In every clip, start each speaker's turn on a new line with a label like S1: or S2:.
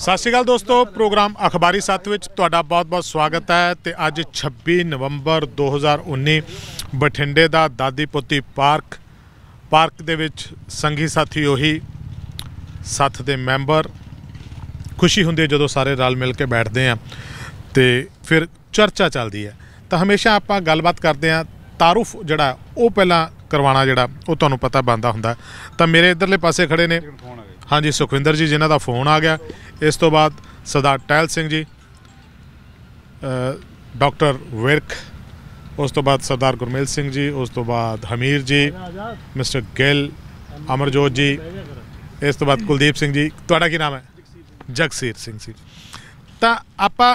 S1: ਸਤਿ ਸ਼੍ਰੀ ਅਕਾਲ ਦੋਸਤੋ ਪ੍ਰੋਗਰਾਮ ਅਖਬਾਰੀ ਸੱਤ ਵਿੱਚ ਤੁਹਾਡਾ ਬਹੁਤ-ਬਹੁਤ ਸਵਾਗਤ ਹੈ ਤੇ ਅੱਜ 26 ਨਵੰਬਰ 2019 ਬਠਿੰਡੇ ਦਾ ਦਾਦੀ ਪੁੱਤੀ ਪਾਰਕ ਪਾਰਕ ਦੇ ਵਿੱਚ ਸੰਗੀ ਸਾਥੀ ਉਹੀ ਸੱਥ ਦੇ ਮੈਂਬਰ ਖੁਸ਼ੀ ਹੁੰਦੀ ਹੈ ਜਦੋਂ ਸਾਰੇ ਰਲ ਮਿਲ ਕੇ ਬੈਠਦੇ ਆ ਤੇ ਫਿਰ ਚਰਚਾ ਚੱਲਦੀ ਹੈ ਤਾਂ ਹਮੇਸ਼ਾ ਆਪਾਂ ਗੱਲਬਾਤ ਕਰਦੇ ਆ ਤਾਰੂਫ ਜਿਹੜਾ ਉਹ ਪਹਿਲਾਂ ਕਰਵਾਉਣਾ ਜਿਹੜਾ ਉਹ ਤੁਹਾਨੂੰ ਪਤਾ ਬੰਦਾ ਹੁੰਦਾ ਤਾਂ ਮੇਰੇ ਇਧਰਲੇ ਪਾਸੇ ਖੜੇ ਨੇ ਹਾਂਜੀ ਸੁਖਵਿੰਦਰ ਜੀ ਜਿਨ੍ਹਾਂ ਦਾ ਫੋਨ ਆ ਗਿਆ ਇਸ ਤੋਂ ਬਾਅਦ ਸਰਦਾਰ ਟੈਲ ਸਿੰਘ ਜੀ ਡਾਕਟਰ ਵਿਰਕ ਉਸ ਤੋਂ ਬਾਅਦ ਸਰਦਾਰ ਗੁਰਮੇਲ ਸਿੰਘ ਜੀ ਉਸ ਤੋਂ ਬਾਅਦ ਹਮੀਰ ਜੀ ਮਿਸਟਰ ਗਿੱਲ ਅਮਰਜੋਤ ਜੀ ਇਸ ਤੋਂ ਬਾਅਦ ਕੁਲਦੀਪ ਸਿੰਘ ਜੀ ਤੁਹਾਡਾ ਕੀ ਨਾਮ ਹੈ ਜਗਸੀਰ ਸਿੰਘ ਜੀ ਤਾਂ ਆਪਾਂ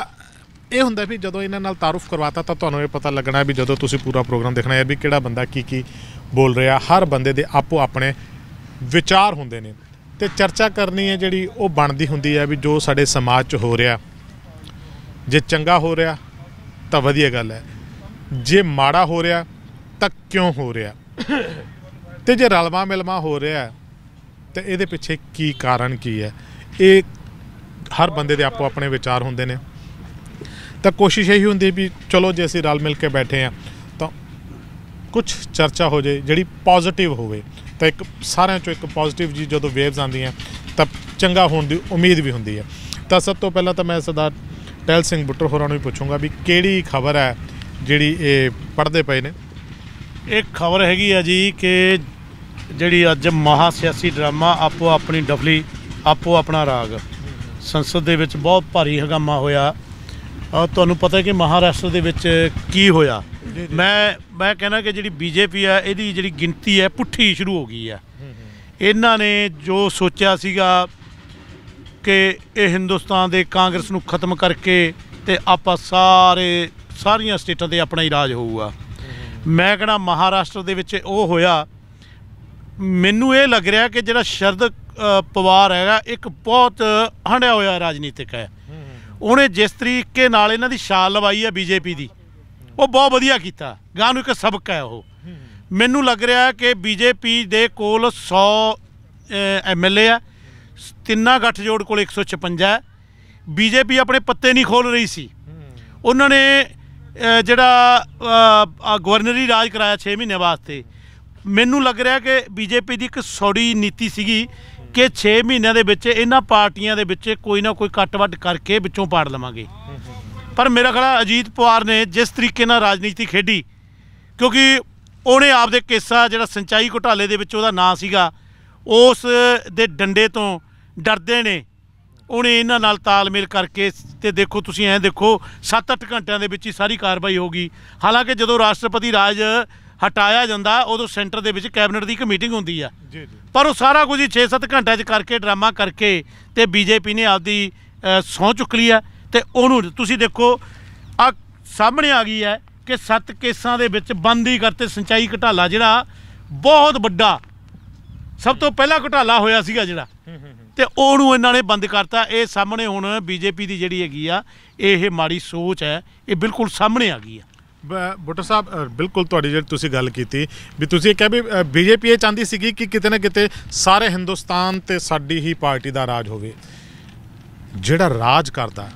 S1: ਇਹ ਹੁੰਦਾ ਵੀ ਜਦੋਂ ਇਹਨਾਂ ਨਾਲ ਤਾਰੂਫ ਕਰਵਾਤਾ ਤਾਂ ਤੁਹਾਨੂੰ ਇਹ ਪਤਾ ਲੱਗਣਾ ਵੀ ਜਦੋਂ ਤੁਸੀਂ ਪੂਰਾ ਪ੍ਰੋਗਰਾਮ ਦੇਖਣਾ ਹੈ ਵੀ ਕਿਹੜਾ ਬੰਦਾ ਕੀ ਕੀ ਬੋਲ ਰਿਹਾ ਹਰ ਬੰਦੇ ਦੇ ਆਪੋ ਆਪਣੇ ਵਿਚਾਰ ਹੁੰਦੇ ਨੇ ਤੇ ਚਰਚਾ ਕਰਨੀ ਹੈ ਜਿਹੜੀ ਉਹ ਬਣਦੀ ਹੁੰਦੀ ਹੈ ਵੀ ਜੋ ਸਾਡੇ ਸਮਾਜ 'ਚ ਹੋ ਰਿਹਾ ਜੇ ਚੰਗਾ ਹੋ ਰਿਹਾ ਤਾਂ ਵਧੀਆ ਗੱਲ ਹੈ ਜੇ ਮਾੜਾ ਹੋ ਰਿਹਾ ਤਾਂ ਕਿਉਂ ਹੋ ਰਿਹਾ ਤੇ ਜੇ ਰਲਵਾ ਮਿਲਵਾ ਹੋ ਰਿਹਾ ਤੇ ਇਹਦੇ ਪਿੱਛੇ ਕੀ ਕਾਰਨ ਕੀ ਹੈ ਇਹ ਹਰ ਬੰਦੇ ਦੇ ਆਪੋ ਆਪਣੇ ਵਿਚਾਰ ਹੁੰਦੇ ਨੇ ਤਾਂ ਕੋਸ਼ਿਸ਼ ਇਹੀ ਹੁੰਦੀ ਵੀ ਚਲੋ ਜੇ ਅਸੀਂ ਰਲ ਮਿਲ ਕੇ ਬੈਠੇ ਆ ਤਾਂ ਕੁਝ ਚਰਚਾ ਹੋ ਜਾਏ ਜਿਹੜੀ ਪੋਜ਼ਿਟਿਵ ਹੋਵੇ ਤਾਂ ਇੱਕ ਸਾਰਿਆਂ ਚੋਂ ਇੱਕ ਪੋਜ਼ਿਟਿਵ ਜੀ ਜਦੋਂ ਵੇਵਸ ਆਉਂਦੀਆਂ ਤਾਂ ਚੰਗਾ ਹੋਣ ਦੀ ਉਮੀਦ ਵੀ ਹੁੰਦੀ ਹੈ ਤਾਂ ਸਭ ਤੋਂ ਪਹਿਲਾਂ ਤਾਂ ਮੈਂ ਸਰਦਾਰ ਟੈਲ ਸਿੰਘ ਬੁੱਟਰ ਹੋਰਾਂ ਨੂੰ ਵੀ ਪੁੱਛੂੰਗਾ ਵੀ ਕਿਹੜੀ ਖਬਰ ਹੈ ਜਿਹੜੀ ਇਹ ਪੜਦੇ ਪਏ ਨੇ
S2: ਇਹ ਖਬਰ ਹੈਗੀ ਆ ਜੀ ਕਿ ਜਿਹੜੀ ਅੱਜ ਮਹਾ ਸਿਆਸੀ ਡਰਾਮਾ ਆਪੋ ਆਪਣੀ ਡਫਲੀ ਆਪੋ ਆਪਣਾ ਰਾਗ ਸੰਸਦ ਦੇ ਵਿੱਚ ਬਹੁਤ ਭਾਰੀ ਹਗਾਮਾ ਹੋਇਆ ਤੁਹਾਨੂੰ ਪਤਾ ਹੈ ਕਿ ਮਹਾਰਾਸ਼ਟਰ ਦੇ ਵਿੱਚ ਕੀ ਹੋਇਆ ਮੈਂ ਮੈਂ ਕਹਿੰਦਾ ਕਿ ਜਿਹੜੀ ਬੀਜੇਪੀ ਆ ਇਹਦੀ ਜਿਹੜੀ ਗਿਣਤੀ ਹੈ ਪੁੱਠੀ ਸ਼ੁਰੂ ਹੋ ਗਈ ਆ ਇਹਨਾਂ ਨੇ ਜੋ ਸੋਚਿਆ ਸੀਗਾ ਕਿ ਇਹ ਹਿੰਦੁਸਤਾਨ ਦੇ ਕਾਂਗਰਸ ਨੂੰ ਖਤਮ ਕਰਕੇ ਤੇ ਆਪਾਂ ਸਾਰੇ ਸਾਰੀਆਂ ਸਟੇਟਾਂ ਤੇ ਆਪਣਾ ਹੀ ਰਾਜ ਹੋਊਗਾ ਮੈਂ ਕਹਿੰਦਾ ਮਹਾਰਾਸ਼ਟਰ ਦੇ ਵਿੱਚ ਉਹ ਹੋਇਆ ਮੈਨੂੰ ਇਹ ਲੱਗ ਰਿਹਾ ਕਿ ਜਿਹੜਾ ਸ਼ਰਦ ਪਵਾਰ ਹੈਗਾ ਇੱਕ ਬਹੁਤ ਹੰਡਿਆ ਹੋਇਆ ਰਾਜਨੀਤਿਕ ਹੈ ਉਹਨੇ ਜਿਸ ਤਰੀਕੇ ਨਾਲ ਇਹਨਾਂ ਦੀ ਛਾਲ ਲਵਾਈ ਹੈ ਬੀਜੇਪੀ ਦੀ ਉਹ ਬਹੁਤ ਵਧੀਆ ਕੀਤਾ ਗਾਂ ਨੂੰ ਇੱਕ ਸਬਕ ਹੈ ਉਹ ਮੈਨੂੰ ਲੱਗ ਰਿਹਾ ਕਿ ਬੀਜੇਪੀ ਦੇ ਕੋਲ 100 ਐਮਐਲਏ ਆ ਤਿੰਨਾ ਗੱਠਜੋੜ ਕੋਲ 156 ਹੈ ਬੀਜੇਪੀ ਆਪਣੇ ਪੱਤੇ ਨਹੀਂ ਖੋਲ ਰਹੀ ਸੀ ਉਹਨਾਂ ਨੇ ਜਿਹੜਾ ਗਵਰਨਰੀ ਰਾਜ ਕਰਾਇਆ 6 ਮਹੀਨੇ ਵਾਸਤੇ ਮੈਨੂੰ ਲੱਗ ਰਿਹਾ ਕਿ ਬੀਜੇਪੀ ਦੀ ਇੱਕ ਸੌੜੀ ਨੀਤੀ ਸੀਗੀ ਕਿ 6 ਮਹੀਨਿਆਂ ਦੇ ਵਿੱਚ ਇਹਨਾਂ ਪਾਰਟੀਆਂ ਦੇ ਵਿੱਚ ਕੋਈ ਨਾ ਕੋਈ ਕੱਟ-ਵੱਟ ਕਰਕੇ ਵਿੱਚੋਂ ਪਾੜ ਲਵਾਂਗੇ ਪਰ ਮੇਰਾ ਖਿਆਲ ਅਜੀਤ ਪਵਾਰ ਨੇ ਜਿਸ ਤਰੀਕੇ ਨਾਲ ਰਾਜਨੀਤੀ ਖੇਡੀ ਕਿਉਂਕਿ ਉਹਨੇ ਆਪਦੇ ਕੇਸਾ ਜਿਹੜਾ ਸਿੰਚਾਈ ਘੁਟਾਲੇ ਦੇ ਵਿੱਚ ਉਹਦਾ ਨਾਂ ਸੀਗਾ ਉਸ ਦੇ ਡੰਡੇ ਤੋਂ ਡਰਦੇ ਨੇ ਉਹਨੇ ਇਹਨਾਂ ਨਾਲ ਤਾਲਮੇਲ ਕਰਕੇ ਤੇ ਦੇਖੋ ਤੁਸੀਂ ਐਂ ਦੇਖੋ 7-8 ਘੰਟਿਆਂ ਦੇ ਵਿੱਚ ਹੀ ਸਾਰੀ ਕਾਰਵਾਈ ਹੋ ਗਈ ਹਾਲਾਂਕਿ ਜਦੋਂ ਰਾਸ਼ਟਰਪਤੀ ਰਾਜ ਹਟਾਇਆ ਜਾਂਦਾ ਉਦੋਂ ਸੈਂਟਰ ਦੇ ਵਿੱਚ ਕੈਬਨਿਟ ਦੀ ਇੱਕ ਮੀਟਿੰਗ ਹੁੰਦੀ ਆ ਪਰ ਉਹ ਸਾਰਾ ਕੁਝ 6-7 ਘੰਟਿਆਂ 'ਚ ਕਰਕੇ ਡਰਾਮਾ ਕਰਕੇ ਤੇ ਬੀਜੇਪੀ ਨੇ ਆਪਦੀ ਸੌਂ ਚੁੱਕ ਲਈ ਆ ਤੇ ਉਹਨੂੰ ਤੁਸੀਂ ਦੇਖੋ ਆ ਸਾਹਮਣੇ ਆ ਗਈ ਹੈ ਕਿ ਸੱਤ ਕੇਸਾਂ ਦੇ ਵਿੱਚ ਬੰਦੀ ਕਰਤੇ ਸਿੰਚਾਈ ਘਟਾਲਾ ਜਿਹੜਾ ਬਹੁਤ ਵੱਡਾ ਸਭ ਤੋਂ ਪਹਿਲਾ ਘਟਾਲਾ ਹੋਇਆ ਸੀਗਾ ਜਿਹੜਾ ਤੇ ਉਹਨੂੰ ਇਹਨਾਂ ਨੇ ਬੰਦ ਕਰਤਾ ਇਹ ਸਾਹਮਣੇ ਹੁਣ ਬੀਜੇਪੀ ਦੀ ਜਿਹੜੀ ਹੈਗੀ ਆ ਇਹ ਮਾੜੀ ਸੋਚ ਹੈ ਇਹ ਬਿਲਕੁਲ ਸਾਹਮਣੇ ਆ ਗਈ
S1: ਆ ਬੁੱਟਾ ਸਾਹਿਬ ਬਿਲਕੁਲ ਤੁਹਾਡੀ ਜਿਹੜੀ ਤੁਸੀਂ ਗੱਲ ਕੀਤੀ ਵੀ ਤੁਸੀਂ ਇਹ ਕਹੇ ਵੀ ਬੀਜੇਪੀ ਇਹ ਚਾਹੁੰਦੀ ਸੀਗੀ ਕਿ ਕਿਤੇ ਨਾ ਕਿਤੇ ਸਾਰੇ ਹਿੰਦੁਸਤਾਨ ਤੇ ਸਾਡੀ ਹੀ ਪਾਰਟੀ ਦਾ ਰਾਜ ਹੋਵੇ ਜਿਹੜਾ ਰਾਜ ਕਰਦਾ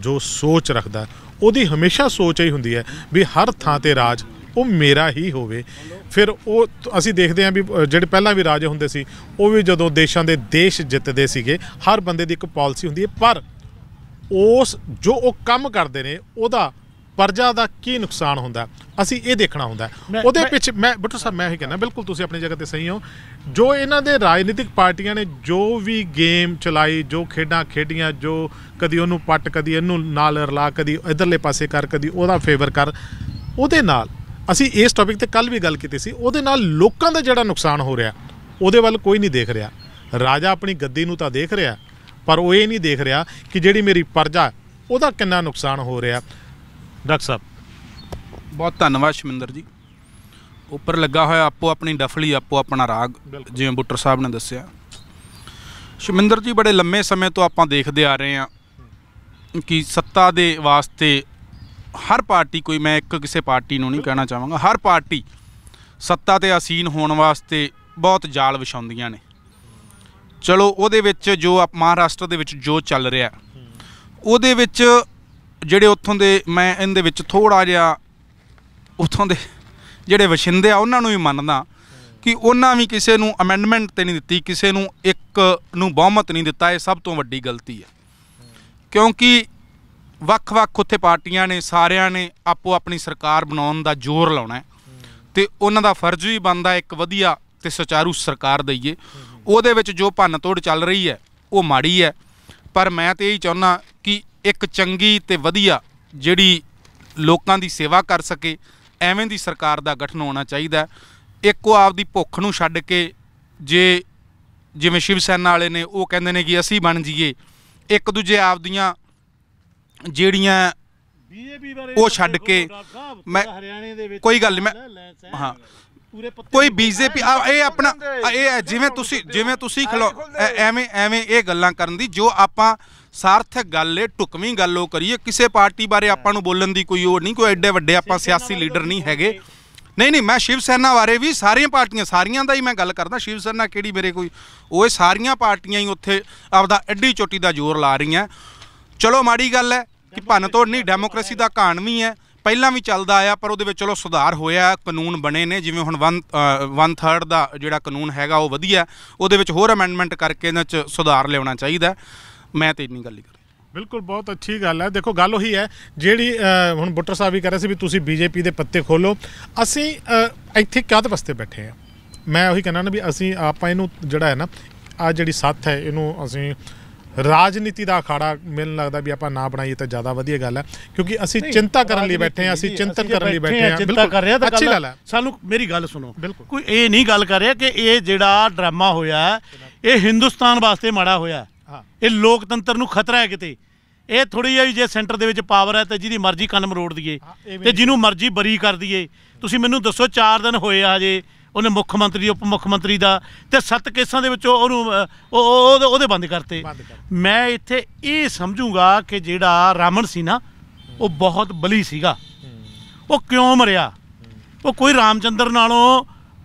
S1: ਜੋ ਸੋਚ ਰੱਖਦਾ ਉਹਦੀ ਹਮੇਸ਼ਾ ਸੋਚ ਹੀ ਹੁੰਦੀ ਹੈ ਵੀ ਹਰ ਥਾਂ ਤੇ ਰਾਜ ਉਹ ਮੇਰਾ ਹੀ ਹੋਵੇ ਫਿਰ ਉਹ ਅਸੀਂ ਦੇਖਦੇ ਹਾਂ ਵੀ ਜਿਹੜੇ ਪਹਿਲਾਂ ਵੀ ਰਾਜੇ ਹੁੰਦੇ ਸੀ ਉਹ ਵੀ ਜਦੋਂ ਦੇਸ਼ਾਂ ਦੇ ਦੇਸ਼ ਜਿੱਤਦੇ ਸੀਗੇ ਹਰ ਬੰਦੇ ਦੀ ਇੱਕ ਪਾਲਿਸੀ ਹੁੰਦੀ ਹੈ ਪਰ ਉਸ ਜੋ ਉਹ ਕੰਮ ਕਰਦੇ ਨੇ ਉਹਦਾ ਪਰਜਾ ਦਾ ਕੀ ਨੁਕਸਾਨ ਹੁੰਦਾ ਅਸੀਂ ਇਹ ਦੇਖਣਾ ਹੁੰਦਾ ਉਹਦੇ ਪਿੱਛੇ ਮੈਂ ਬਟੂ ਸਾਹਿਬ ਮੈਂ ਇਹ ਕਹਿੰਦਾ ਬਿਲਕੁਲ ਤੁਸੀਂ ਆਪਣੀ ਜਗ੍ਹਾ ਤੇ ਸਹੀ ਹੋ ਜੋ ਇਹਨਾਂ ਦੇ ਰਾਜਨੀਤਿਕ ਪਾਰਟੀਆਂ ਨੇ ਜੋ ਵੀ ਗੇਮ ਚਲਾਈ ਜੋ ਖੇਡਾਂ ਖੇਡੀਆਂ ਜੋ ਕਦੀ ਉਹਨੂੰ ਪੱਟ ਕਦੀ ਇਹਨੂੰ ਨਾਲ ਰਲਾ ਕਦੀ ਇਧਰਲੇ ਪਾਸੇ ਕਰ ਕਦੀ ਉਹਦਾ ਫੇਵਰ ਕਰ ਉਹਦੇ ਨਾਲ ਅਸੀਂ ਇਸ ਟੌਪਿਕ ਤੇ ਕੱਲ ਵੀ ਗੱਲ ਕੀਤੀ ਸੀ ਉਹਦੇ ਨਾਲ ਲੋਕਾਂ ਦਾ ਜਿਹੜਾ ਨੁਕਸਾਨ ਹੋ ਰਿਹਾ ਉਹਦੇ ਵੱਲ ਕੋਈ ਨਹੀਂ ਦੇਖ ਰਿਹਾ ਰਾਜਾ ਆਪਣੀ ਗੱਦੀ ਨੂੰ ਤਾਂ ਦੇਖ ਰਿਹਾ ਪਰ ਉਹ ਇਹ ਨਹੀਂ ਦੇਖ ਰਿਹਾ
S3: ਕਿ ਜਿਹੜੀ ਮੇਰੀ ਪਰਜਾ ਉਹਦਾ ਕਿੰਨਾ ਨੁਕਸਾਨ ਹੋ ਰਿਹਾ ਡਾਕਟਰ ਸਾਹਿਬ ਬਹੁਤ ਧੰਨਵਾਦ ਸ਼ਮਿੰਦਰ ਜੀ ਉੱਪਰ ਲੱਗਾ ਹੋਇਆ ਆਪੋ ਆਪਣੀ ਡਫਲੀ ਆਪੋ ਆਪਣਾ ਰਾਗ ਜਿਵੇਂ ਬੁੱਟਰ ਸਾਹਿਬ ਨੇ ਦੱਸਿਆ ਸ਼ਮਿੰਦਰ ਜੀ ਬੜੇ ਲੰਮੇ ਸਮੇਂ ਤੋਂ ਆਪਾਂ ਦੇਖਦੇ ਆ ਰਹੇ ਆ ਕਿ ਸੱਤਾ ਦੇ ਵਾਸਤੇ ਹਰ ਪਾਰਟੀ ਕੋਈ ਮੈਂ ਇੱਕ ਕਿਸੇ ਪਾਰਟੀ ਨੂੰ ਨਹੀਂ ਕਹਿਣਾ ਚਾਹਾਂਗਾ ਹਰ ਪਾਰਟੀ ਸੱਤਾ ਤੇ ਅਸੀਨ ਹੋਣ ਵਾਸਤੇ ਬਹੁਤ ਜਾਲ ਵਿਛਾਉਂਦੀਆਂ ਨੇ ਚਲੋ ਉਹਦੇ ਵਿੱਚ ਜੋ ਮਹਾਰਾਸ਼ਟਰ ਦੇ ਵਿੱਚ ਜੋ ਚੱਲ ਰਿਹਾ ਉਹਦੇ ਵਿੱਚ ਜਿਹੜੇ ਉੱਥੋਂ ਦੇ ਮੈਂ ਇਹਦੇ ਵਿੱਚ ਥੋੜਾ ਜਿਹਾ ਉੱਥੋਂ ਦੇ ਜਿਹੜੇ ਵਸਿੰਦੇ ਆ ਉਹਨਾਂ ਨੂੰ ਵੀ ਮੰਨਦਾ ਕਿ ਉਹਨਾਂ ਵੀ ਕਿਸੇ ਨੂੰ ਅਮੈਂਡਮੈਂਟ ਤੇ ਨਹੀਂ ਦਿੱਤੀ ਕਿਸੇ ਨੂੰ ਇੱਕ ਨੂੰ ਬਹੁਮਤ ਨਹੀਂ ਦਿੱਤਾ ਇਹ ਸਭ ਤੋਂ ਵੱਡੀ ਗਲਤੀ ਹੈ ਕਿਉਂਕਿ ਵੱਖ-ਵੱਖ ਉੱਥੇ ਪਾਰਟੀਆਂ ਨੇ ਸਾਰਿਆਂ ਨੇ ਆਪੋ ਆਪਣੀ ਸਰਕਾਰ ਬਣਾਉਣ ਦਾ ਜ਼ੋਰ ਲਾਉਣਾ ਹੈ ਤੇ ਉਹਨਾਂ ਦਾ ਫਰਜ਼ ਵੀ ਬਣਦਾ ਇੱਕ ਵਧੀਆ ਤੇ ਸੁਚਾਰੂ ਸਰਕਾਰ ਦਈਏ ਉਹਦੇ ਵਿੱਚ ਜੋ ਭੰਨ ਤੋੜ ਚੱਲ ਰਹੀ ਹੈ ਉਹ ਮਾੜੀ ਹੈ ਪਰ ਮੈਂ ਤੇ ਇਹ ਚਾਹੁੰਦਾ ਕਿ ਇੱਕ ਚੰਗੀ ਤੇ ਵਧੀਆ ਜਿਹੜੀ ਲੋਕਾਂ ਦੀ ਸੇਵਾ ਕਰ ਸਕੇ ਐਵੇਂ ਦੀ ਸਰਕਾਰ ਦਾ ਗਠਨ ਹੋਣਾ ਚਾਹੀਦਾ ਇੱਕੋ ਆਪਦੀ ਭੁੱਖ ਨੂੰ ਛੱਡ ਕੇ ਜੇ ਜਿਵੇਂ ਸ਼ਿਵ ਸੈਨਾ ਵਾਲੇ ਨੇ ਉਹ ਕਹਿੰਦੇ ਨੇ ਕਿ ਅਸੀਂ ਬਣ ਜਾਈਏ ਇੱਕ ਦੂਜੇ ਆਪਦੀਆਂ ਜਿਹੜੀਆਂ ਬੀਜੇਪੀ ਬਾਰੇ ਉਹ ਛੱਡ ਕੇ ਮੈਂ ਕੋਈ ਗੱਲ ਮੈਂ ਹਾਂ ਪੂਰੇ ਪੱਤੇ ਕੋਈ ਬੀਜੇਪੀ ਇਹ ਆਪਣਾ ਇਹ ਹੈ ਜਿਵੇਂ ਤੁਸੀਂ ਜਿਵੇਂ ਤੁਸੀਂ ਖਲੋ ਐਵੇਂ ਐਵੇਂ ਇਹ ਗੱਲਾਂ ਕਰਨ ਦੀ ਜੋ ਆਪਾਂ ਸਾਰਥਕ ਗੱਲ ਏ ਟੁਕਵੀਂ ਉਹ ਕਰੀਏ ਕਿਸੇ ਪਾਰਟੀ ਬਾਰੇ ਆਪਾਂ ਨੂੰ ਬੋਲਣ ਦੀ ਕੋਈ ਹੋਰ ਨਹੀਂ ਕੋਈ ਐਡੇ ਵੱਡੇ ਆਪਾਂ ਸਿਆਸੀ ਲੀਡਰ ਨਹੀਂ ਹੈਗੇ ਨਹੀਂ ਨਹੀਂ ਮੈਂ ਸ਼ਿਵ ਸੈਨਾ ਬਾਰੇ ਵੀ ਸਾਰੀਆਂ ਪਾਰਟੀਆਂ ਸਾਰੀਆਂ ਦਾ ਹੀ ਮੈਂ ਗੱਲ ਕਰਦਾ ਸ਼ਿਵ ਸੈਨਾ ਕਿਹੜੀ ਮੇਰੇ ਕੋਈ ਉਹ ਸਾਰੀਆਂ ਪਾਰਟੀਆਂ ਹੀ ਉੱਥੇ ਆਪਦਾ ਐਡੀ ਚੋਟੀ ਦਾ ਜ਼ੋਰ ਲਾ ਰਹੀਆਂ ਚਲੋ ਮਾੜੀ ਗੱਲ ਹੈ ਕਿ ਭੰਨ ਤੋੜ ਨਹੀਂ ਡੈਮੋਕ੍ਰੇਸੀ ਦਾ ਕਾਨੂੰਨ ਵੀ ਹੈ ਪਹਿਲਾਂ ਵੀ ਚੱਲਦਾ ਆਇਆ ਪਰ ਉਹਦੇ ਵਿੱਚ ਚਲੋ ਸੁਧਾਰ ਹੋਇਆ ਕਾਨੂੰਨ ਬਣੇ ਨੇ ਜਿਵੇਂ ਹੁਣ 1 1 ਦਾ ਜਿਹੜਾ ਕਾਨੂੰਨ ਹੈਗਾ ਉਹ ਵਧੀਆ ਉਹਦੇ ਵਿੱਚ ਹੋਰ ਅਮੈਂਡਮੈਂਟ ਕਰਕੇ ਇਹਨਾਂ 'ਚ ਸੁਧਾਰ ਲਿਆਉਣਾ ਚਾਹੀਦਾ ਮੈਂ ਤੇ ਇੰਨੀ ਗੱਲ ਹੀ ਕਰ
S1: ਬਿਲਕੁਲ ਬਹੁਤ ਅੱਛੀ ਗੱਲ ਹੈ ਦੇਖੋ ਗੱਲ ਉਹੀ ਹੈ ਜਿਹੜੀ ਹੁਣ ਬੁੱਟਰ ਸਾਹਿਬ ਵੀ ਕਹ ਰਹੇ ਸੀ ਵੀ ਤੁਸੀਂ ਬੀਜੇਪੀ ਦੇ ਪੱਤੇ ਖੋਲੋ ਅਸੀਂ ਇੱਥੇ ਕਾਹਦੇ ਵਾਸਤੇ ਬੈਠੇ ਆ ਮੈਂ ਉਹੀ ਕਹਿੰਦਾ ਨਾ ਵੀ ਅਸੀਂ ਆਪਾਂ ਇਹਨੂੰ ਜਿਹੜਾ ਹੈ ਨਾ ਆ ਜਿਹੜੀ ਸੱਤ ਹੈ ਇਹਨੂੰ ਅਸੀਂ ਰਾਜਨੀਤੀ ਦਾ ਅਖਾੜਾ ਮੈਨੂੰ ਲੱਗਦਾ ਵੀ ਆਪਾਂ ਨਾ ਬਣਾਈਏ ਤਾਂ ਜ਼ਿਆਦਾ ਵਧੀਆ ਗੱਲ ਹੈ ਕਿਉਂਕਿ ਅਸੀਂ ਚਿੰਤਾ ਕਰਨ ਲਈ ਬੈਠੇ ਆ ਅਸੀਂ ਚਿੰਤਨ ਕਰਨ ਲਈ ਬੈਠੇ ਆ ਬਿਲਕੁਲ ਕਰ ਰਿਹਾ ਤਾਂ ਗੱਲ
S2: ਸਾਨੂੰ ਮੇਰੀ ਗੱਲ ਸੁਣੋ ਕੋਈ ਇਹ ਨਹੀਂ ਗੱਲ ਕਰ ਰਿਹਾ ਕਿ ਇਹ ਜਿਹੜਾ ਡਰਾਮਾ ਹੋਇਆ ਇਹ ਹਿੰਦੁਸਤਾਨ ਵਾਸਤੇ ਮਾੜਾ ਹੋਇਆ ਇਹ ਲੋਕਤੰਤਰ ਨੂੰ ਖਤਰਾ ਹੈ ਕਿਤੇ ਇਹ ਥੋੜੀ ਜਿਹੀ ਜੇ ਸੈਂਟਰ ਦੇ ਵਿੱਚ ਪਾਵਰ ਹੈ ਤੇ ਜਿਹਦੀ ਮਰਜ਼ੀ ਕੰਨ ਮਰੋੜ ਦਈਏ ਤੇ ਜਿਹਨੂੰ ਮਰਜ਼ੀ ਬਰੀ ਕਰ ਦਈਏ ਤੁਸੀਂ ਮੈਨੂੰ ਦੱਸੋ 4 ਦਿਨ ਹੋਏ ਆ ਹਜੇ ਉਹਨੇ ਮੁੱਖ ਮੰਤਰੀ ਉਪ ਮੁੱਖ ਮੰਤਰੀ ਦਾ ਤੇ ਸੱਤ ਕੇਸਾਂ ਦੇ ਵਿੱਚੋਂ ਉਹਨੂੰ ਉਹ ਉਹਦੇ ਬੰਦ ਕਰਤੇ ਮੈਂ ਇੱਥੇ ਇਹ ਸਮਝੂਗਾ ਕਿ ਜਿਹੜਾ ਰਾਮਨ ਸੀ ਨਾ ਉਹ ਬਹੁਤ ਬਲੀ ਸੀਗਾ ਉਹ ਕਿਉਂ ਮਰਿਆ ਉਹ ਕੋਈ ਰਾਮਚੰਦਰ ਨਾਲੋਂ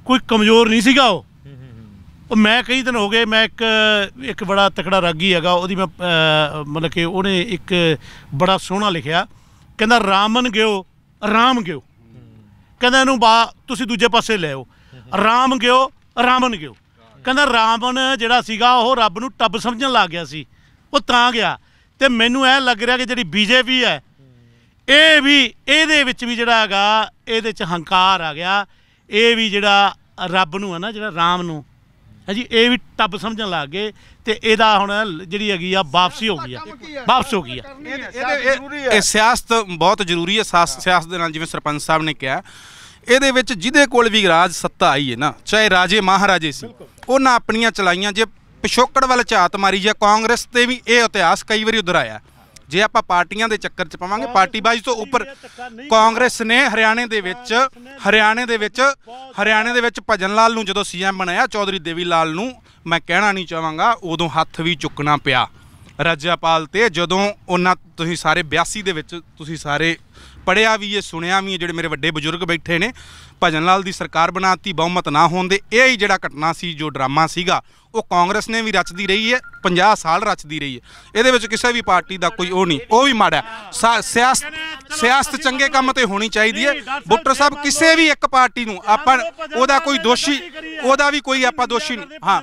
S2: ਕੋਈ ਕਮਜ਼ੋਰ ਨਹੀਂ ਸੀਗਾ ਉਹ ਉਹ ਮੈਂ ਕਈ ਦਿਨ ਹੋ ਗਏ ਮੈਂ ਇੱਕ ਇੱਕ ਬੜਾ ਤਕੜਾ ਰਾਗੀ ਹੈਗਾ ਉਹਦੀ ਮੈਂ ਮਤਲਬ ਕਿ ਉਹਨੇ ਇੱਕ ਬੜਾ ਸੋਹਣਾ ਲਿਖਿਆ ਕਹਿੰਦਾ ਰਾਮਨ ਗਿਓ ਰਾਮ ਗਿਓ ਕਹਿੰਦਾ ਇਹਨੂੰ ਬਾ ਤੁਸੀਂ ਦੂਜੇ ਪਾਸੇ ਲੈ ਆਓ ਰਾਮ ਗਿਓ ਰਾਮਨ ਗਿਓ ਕਹਿੰਦਾ ਰਾਮਨ ਜਿਹੜਾ ਸੀਗਾ ਉਹ ਰੱਬ ਨੂੰ ਟੱਬ ਸਮਝਣ ਲੱਗ ਗਿਆ ਸੀ ਉਹ ਤਾਂ ਗਿਆ ਤੇ ਮੈਨੂੰ ਇਹ ਲੱਗ ਰਿਹਾ ਕਿ ਜਿਹੜੀ ਬੀਜੇਪੀ ਹੈ ਇਹ ਵੀ ਇਹਦੇ ਵਿੱਚ ਵੀ ਜਿਹੜਾ ਹੈਗਾ ਇਹਦੇ ਚ ਹੰਕਾਰ ਆ ਗਿਆ ਇਹ ਵੀ ਜਿਹੜਾ ਰੱਬ ਨੂੰ ਹੈ ਨਾ ਜਿਹੜਾ ਰਾਮ ਨੂੰ ਹਾਂਜੀ ਇਹ ਵੀ ਟੱਬ ਸਮਝਣ ਲੱਗ ਗਏ ਤੇ ਇਹਦਾ ਹੁਣ ਜਿਹੜੀ ਹੈਗੀ ਆ ਵਾਪਸੀ ਹੋ ਗਈ ਆ
S4: ਵਾਪਸ ਹੋ ਗਈ ਆ ਇਹ
S3: ਸਿਆਸਤ ਬਹੁਤ ਜ਼ਰੂਰੀ ਹੈ ਸਿਆਸਤ ਦੇ ਨਾਲ ਜਿਵੇਂ ਸਰਪੰਚ ਸਾਹਿਬ ਨੇ ਕਿਹਾ ਇਹਦੇ ਵਿੱਚ ਜਿਹਦੇ ਕੋਲ ਵੀ ਰਾਜ ਸੱਤਾ ਆਈ ਹੈ ਨਾ ਚਾਹੇ ਰਾਜੇ ਮਹਾਰਾਜੇ ਸੀ ਉਹਨਾਂ ਆਪਣੀਆਂ ਚਲਾਈਆਂ ਜੇ ਪਿਛੋਕੜ ਵੱਲ ਝਾਤ ਮਾਰੀ ਜਾਂ ਕਾਂਗਰਸ ਤੇ ਵੀ ਇਹ ਇਤਿਹਾਸ ਕਈ ਵਾਰੀ ਉਧਰ ਆਇਆ ਜੇ ਆਪਾਂ ਪਾਰਟੀਆਂ ਦੇ ਚੱਕਰ 'ਚ ਪਾਵਾਂਗੇ ਪਾਰਟੀ ਬਾਜੀ ਤੋਂ ਉੱਪਰ ਕਾਂਗਰਸ ਨੇ ਹਰਿਆਣੇ ਦੇ ਵਿੱਚ ਹਰਿਆਣੇ ਦੇ ਵਿੱਚ ਹਰਿਆਣੇ ਦੇ ਵਿੱਚ ਭਜਨ ਲਾਲ ਨੂੰ ਜਦੋਂ ਸੀਐਮ ਬਣਾਇਆ ਚੌਧਰੀ ਦੇਵੀ ਲਾਲ ਨੂੰ ਮੈਂ ਕਹਿਣਾ ਨਹੀਂ ਚਾਹਾਂਗਾ ਉਦੋਂ ਹੱਥ ਵੀ ਚੁੱਕਣਾ ਪਿਆ ਰਾਜਪਾਲ ਤੇ ਜਦੋਂ ਉਹਨਾਂ ਤੁਸੀਂ ਸਾਰੇ 82 ਦੇ ਵਿੱਚ ਤੁਸੀਂ ਸਾਰੇ ਪੜਿਆ ਵੀ ਇਹ ਸੁਣਿਆ ਵੀ ਜਿਹੜੇ ਮੇਰੇ ਵੱਡੇ ਬਜ਼ੁਰਗ ਬੈਠੇ ਨੇ ਭਜਨ ਲਾਲ ਦੀ ਸਰਕਾਰ ਬਣਾਤੀ ਬਹੁਮਤ ਨਾ ਹੋਣ ਦੇ ਇਹ ਹੀ ਜਿਹੜਾ ਘਟਨਾ ਸੀ ਜੋ ਡਰਾਮਾ ਸੀਗਾ ਉਹ ਕਾਂਗਰਸ ਨੇ ਵੀ ਰਚਦੀ ਰਹੀ ਹੈ 50 ਸਾਲ ਰਚਦੀ ਰਹੀ ਹੈ ਇਹਦੇ ਵਿੱਚ ਕਿਸੇ ਵੀ ਪਾਰਟੀ ਦਾ ਕੋਈ ਉਹ ਨਹੀਂ ਉਹ ਵੀ ਮਾੜਾ ਸਿਆਸਤ ਸਿਆਸਤ ਚੰਗੇ ਕੰਮ ਤੇ ਹੋਣੀ ਚਾਹੀਦੀ ਹੈ ਬੁੱਟਰ ਸਾਹਿਬ ਕਿਸੇ ਵੀ ਇੱਕ ਪਾਰਟੀ ਨੂੰ ਆਪਾਂ ਉਹਦਾ ਕੋਈ ਦੋਸ਼ੀ ਉਹਦਾ ਵੀ ਕੋਈ ਆਪਾਂ ਦੋਸ਼ੀ ਨਹੀਂ ਹਾਂ